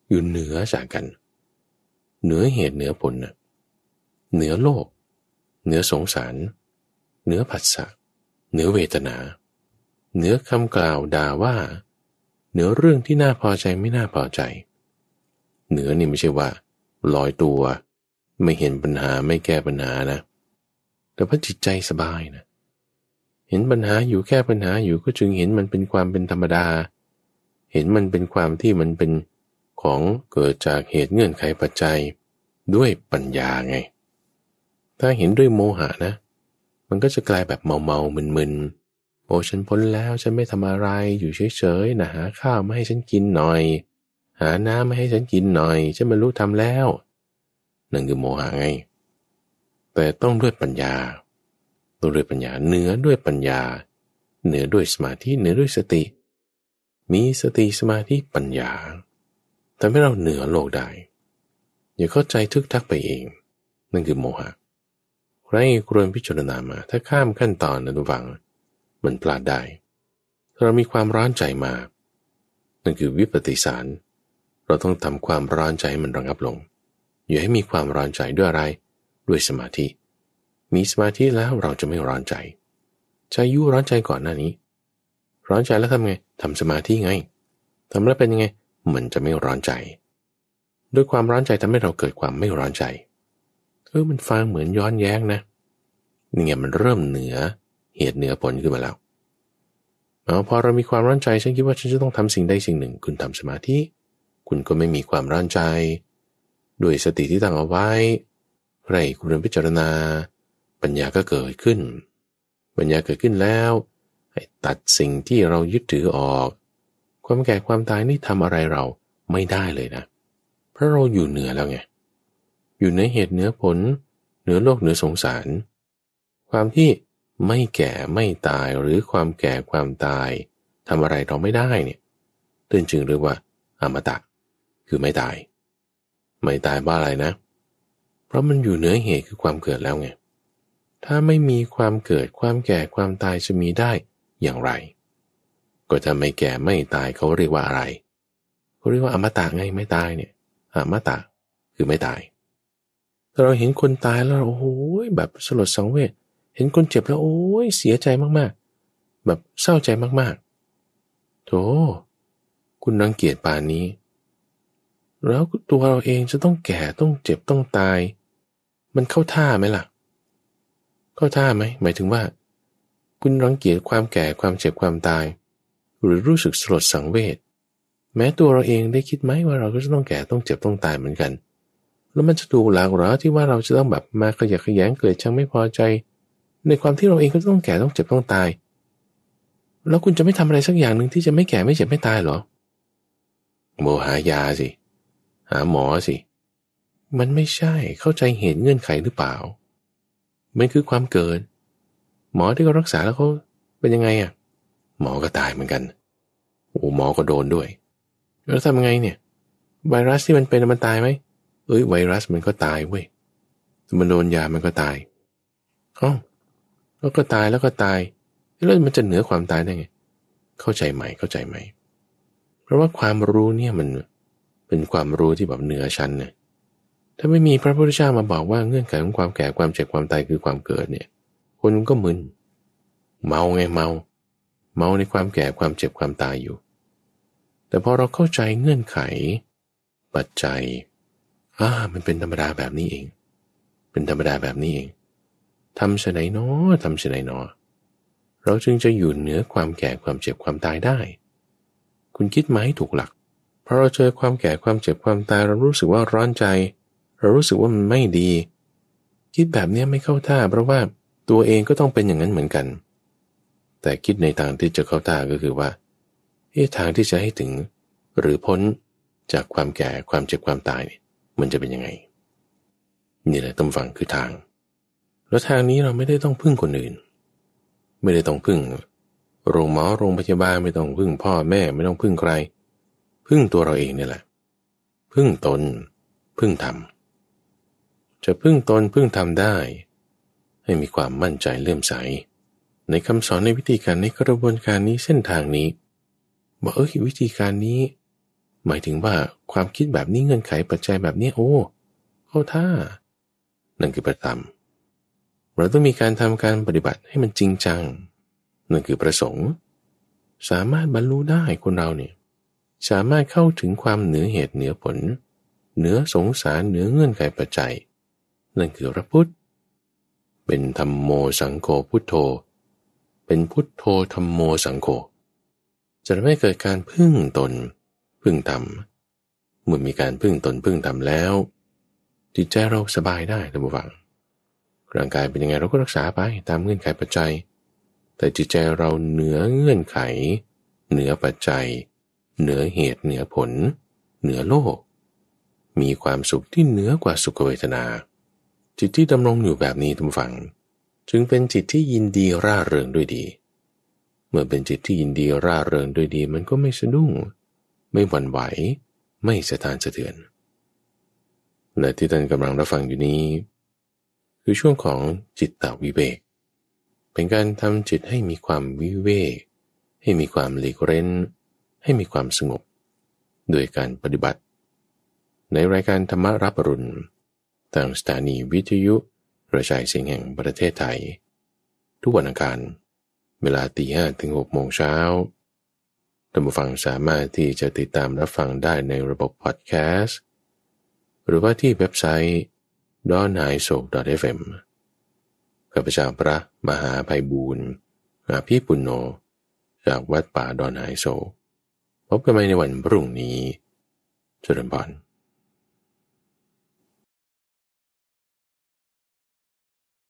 [SPEAKER 1] อยู่เหนือจากกันเหนือเหตุเหนือผลนะเหนือโลก เหนือสงสาร เหนือผัสสะ เหนือเวทนา เหนือคำกล่าวด่าว่า เหนือเรื่องที่น่าพอใจไม่น่าพอใจ เหนือนี่ไม่ใช่ว่าลอยตัว ไม่เห็นปัญหาไม่แก้ปัญหานะ แต่พระจิตใจสบายนะ เห็นปัญหาอยู่แก้ปัญหาอยู่ก็จึงเห็นมันเป็นความเป็นธรรมดา เห็นมันเป็นความที่มันเป็นของเกิดจากเหตุเงื่อนไขปัจจัยด้วยปัญญาไงถ้าเห็นด้วยโมหะนะ มันก็จะกลายแบบเมาเมามึนมึนโอฉันพ้นแล้วฉันไม่ทำอะไรอยู่เฉยๆนะหาข้าวมาให้ฉันกินหน่อย หาน้ำมาให้ฉันกินหน่อยฉันบรรลุธรรมแล้ว นั่นคือโมหะไง แต่ต้องด้วยปัญญา ต้องด้วยปัญญาเหนือด้วยปัญญา เหนือด้วยสมาธิเหนือด้วยสติ มีสติสมาธิปัญญา ทำให้เราเหนือโลกได้ อย่าเข้าใจทึกทักไปเอง นั่นคือโมหะใครควรพิจารณามาถ้าข้ามขั้นตอนนะทุกฝังมันพลาดได้เรามีความร้อนใจมานั่นคือวิปติสาร เราต้องทำความร้อนใจให้มันระงับลงอย่าให้มีความร้อนใจด้วยอะไรด้วยสมาธิ มีสมาธิแล้วเราจะไม่ร้อนใจใจยุร้อนใจก่อนหน้านี้ ร้อนใจแล้วทำไงทำสมาธิไงทำแล้วเป็นยังไง เหมือนจะไม่ร้อนใจ ด้วยความร้อนใจทำให้เราเกิดความไม่ร้อนใจอมันฟังเหมือนย้อนแย้งนะนี่ไงมันเริ่มเหนือเหตุเหนือผลขึ้นมาแล้วเอาพอเรามีความร้อนใจฉันคิดว่าฉันจะต้องทำสิ่งใดสิ่งหนึ่งคุณทำสมาธิคุณก็ไม่มีความร้อนใจด้วยสติที่ตั้งเอาไว้ไรคุณเริ่มพิจารณา ปัญญาก็เกิดขึ้น ปัญญาเกิดขึ้นแล้วตัดสิ่งที่เรายึดถือออก ความแก่ความตายนี่ทำอะไรเราไม่ได้เลยนะเพราะเราอยู่เหนือแล้วไงอยู่ในเหตุเหนือผลเหนือโลกเหนือสงสาร ความที่ไม่แก่ไม่ตายหรือความแก่ความตายทำอะไรเราไม่ได้เนี่ยตื่นจึงเรียกว่า อมตะคือไม่ตาย ไม่ตายบ้าอะไรนะ เพราะมันอยู่เหนือเหตุคือความเกิดแล้วไงถ้าไม่มีความเกิดความแก่ความตายจะมีได้อย่างไร ก็จะไม่แก่ไม่ตายเขาเรียกว่าอะไร เขาเรียกว่า อมตะไงไม่ตายเนี่ยอมตะคือไม่ตายเราเห็นคนตายแล้วโอ้โหแบบสลดสังเวชเห็นคนเจ็บแล้วโอ้ยเสียใจมากๆ แบบเศร้าใจมากๆโถคุณรังเกียจป่านนี้แล้วตัวเราเองจะต้องแก่ต้องเจ็บต้องตาย มันเข้าท่าไหมล่ะ เข้าท่าไหมหมายถึงว่า คุณรังเกียจความแก่ความเจ็บความตาย หรือรู้สึกสลดสังเวชแม้ตัวเราเองได้คิดไหมว่าเราก็จะต้องแก่ต้องเจ็บต้องตายเหมือนกันแล้วมันจะถูกหลักหรอที่ว่าเราจะต้องแบบมาขยะขยงเกลียดชังไม่พอใจ ในความที่เราเองก็ต้องแก่ต้องเจ็บต้องตาย แล้วคุณจะไม่ทำอะไรสักอย่างหนึ่งที่จะไม่แก่ไม่เจ็บไม่ตายหรอโมหายาสิ หาหมอสิมันไม่ใช่เข้าใจเหตุเงื่อนไขหรือเปล่ามันคือความเกิดหมอที่เขารักษาแล้วเขาเป็นยังไงอะ่ะหมอก็ตายเหมือนกันโอ้หมอก็โดนด้วย แล้วทำไงเนี่ยไวรัสที่มันเป็นมันตายไหมเอ้ยไวรัสมันก็ตายเว้ยมันโดนยามันก็ตายอ๋อแล้วก็ตายแล้วก็ตายแล้วมันจะเหนือความตายได้ไง เข้าใจไหมเข้าใจไหม เพราะว่าความรู้เนี่ยมันเป็นความรู้ที่แบบเหนือชั้นเนี่ยถ้าไม่มีพระพุทธเจ้ามาบอกว่าเงื่อนไขของความแก่ความเจ็บความตายคือความเกิดเนี่ยคนก็มึน เมาไงเมา เมาในความแก่ความเจ็บความตายอยู่ แต่พอเราเข้าใจเงื่อนไข ปัจจัยอ่ามันเป็นธรรมดาแบบนี้เอง เป็นธรรมดาแบบนี้เอง ทำชไหนเนอทำชไหนเนอเราจึงจะอยู่เหนือความแก่ความเจ็บความตายได้ คุณคิดไหมถูกหลัก เพราะเราเจอความแก่ความเจ็บความตาย เรารู้สึกว่าร้อนใจ เรารู้สึกว่ามันไม่ดี คิดแบบนี้ไม่เข้าท่า เพราะว่าตัวเองก็ต้องเป็นอย่างนั้นเหมือนกัน แต่คิดในทางที่จะเข้าท่าก็คือว่าทางที่จะให้ถึง หรือพ้นจากความแก่ความเจ็บความตายเนี่ยมันจะเป็นยังไงนี่แหละต้ฝฟังคือทาง แล้วทางนี้เราไม่ได้ต้องพึ่งคนอื่น ไม่ได้ต้องพึ่ง โรงหมอโรงพยาบาลไม่ต้องพึ่งพ่อแม่ไม่ต้องพึ่งใคร พึ่งตัวเราเองนี่แหละ พึ่งตน พึ่งธรรมจะพึ่งตนพึ่งธรรมได้ ให้มีความมั่นใจเลื่อมใส ในคำสอนในวิธีการในกระบวนการนี้เส้นทางนี้บอกเออวิธีการนี้หมายถึงว่าความคิดแบบนี้เงื่อนไขปัจจัยแบบนี้โอ้เข้าท่านั่นคือประธรรมเราต้องมีการทำการปฏิบัติให้มันจริงจังนั่นคือประสงค์ สามารถบรรลุได้คนเราเนี่ยสามารถเข้าถึงความเหนือเหตุเหนือผล เหนือสงสารเหนือเงื่อนไขปัจจัย นั่นคือพระพุทธ เป็นธรรมโมสังโฆพุทโธ เป็นพุทโธธรรมโมสังโฆจะไม่เกิดการพึ่งตนพึ่งทำเมื่อมีการพึ่งตนพึ่งทำแล้ว จิตใจเราสบายได้ท่านผู้ฟังร่างกายเป็นยังไงเราก็รักษาไปตามเงื่อนไขปัจจัย แต่จิตใจเราเหนือเงื่อนไข เหนือปัจจัย เหนือเหตุเหนือผล เหนือโลก มีความสุขที่เหนือกว่าสุขเวทนา จิตที่ดำรงอยู่แบบนี้ท่านผู้ฟัง จึงเป็นจิตที่ยินดีร่าเริงด้วยดี เมื่อเป็นจิตที่ยินดีร่าเริงด้วยดีมันก็ไม่สะดุ้งไม่หวั่นไหวไม่สะทานสะเทือน และที่ท่านกำลังรับฟังอยู่นี้ คือช่วงของจิตตวิเวก เป็นการทำจิตให้มีความวิเวก ให้มีความหลีกเร้นให้มีความสงบโดยการปฏิบัติ ในรายการธรรมรับรุณ่างสถานีวิทยุกระจายเสียงแห่งประเทศไทย ทุกวันอังคาร เวลาตีห้ถึงหกโมงเช้าท่านผู้ฟังสามารถที่จะติดตามรับฟังได้ในระบบพอดแคสต์ หรือว่าที่เว็บไซต์ดอนายโศก .fm ข้าพเจ้าพระมหาภัยบูรณ์อาพี่ปุณโญจากวัดป่าดอนหายโศกพบกันใหม่ในวันพรุ่งนี้เจริญพร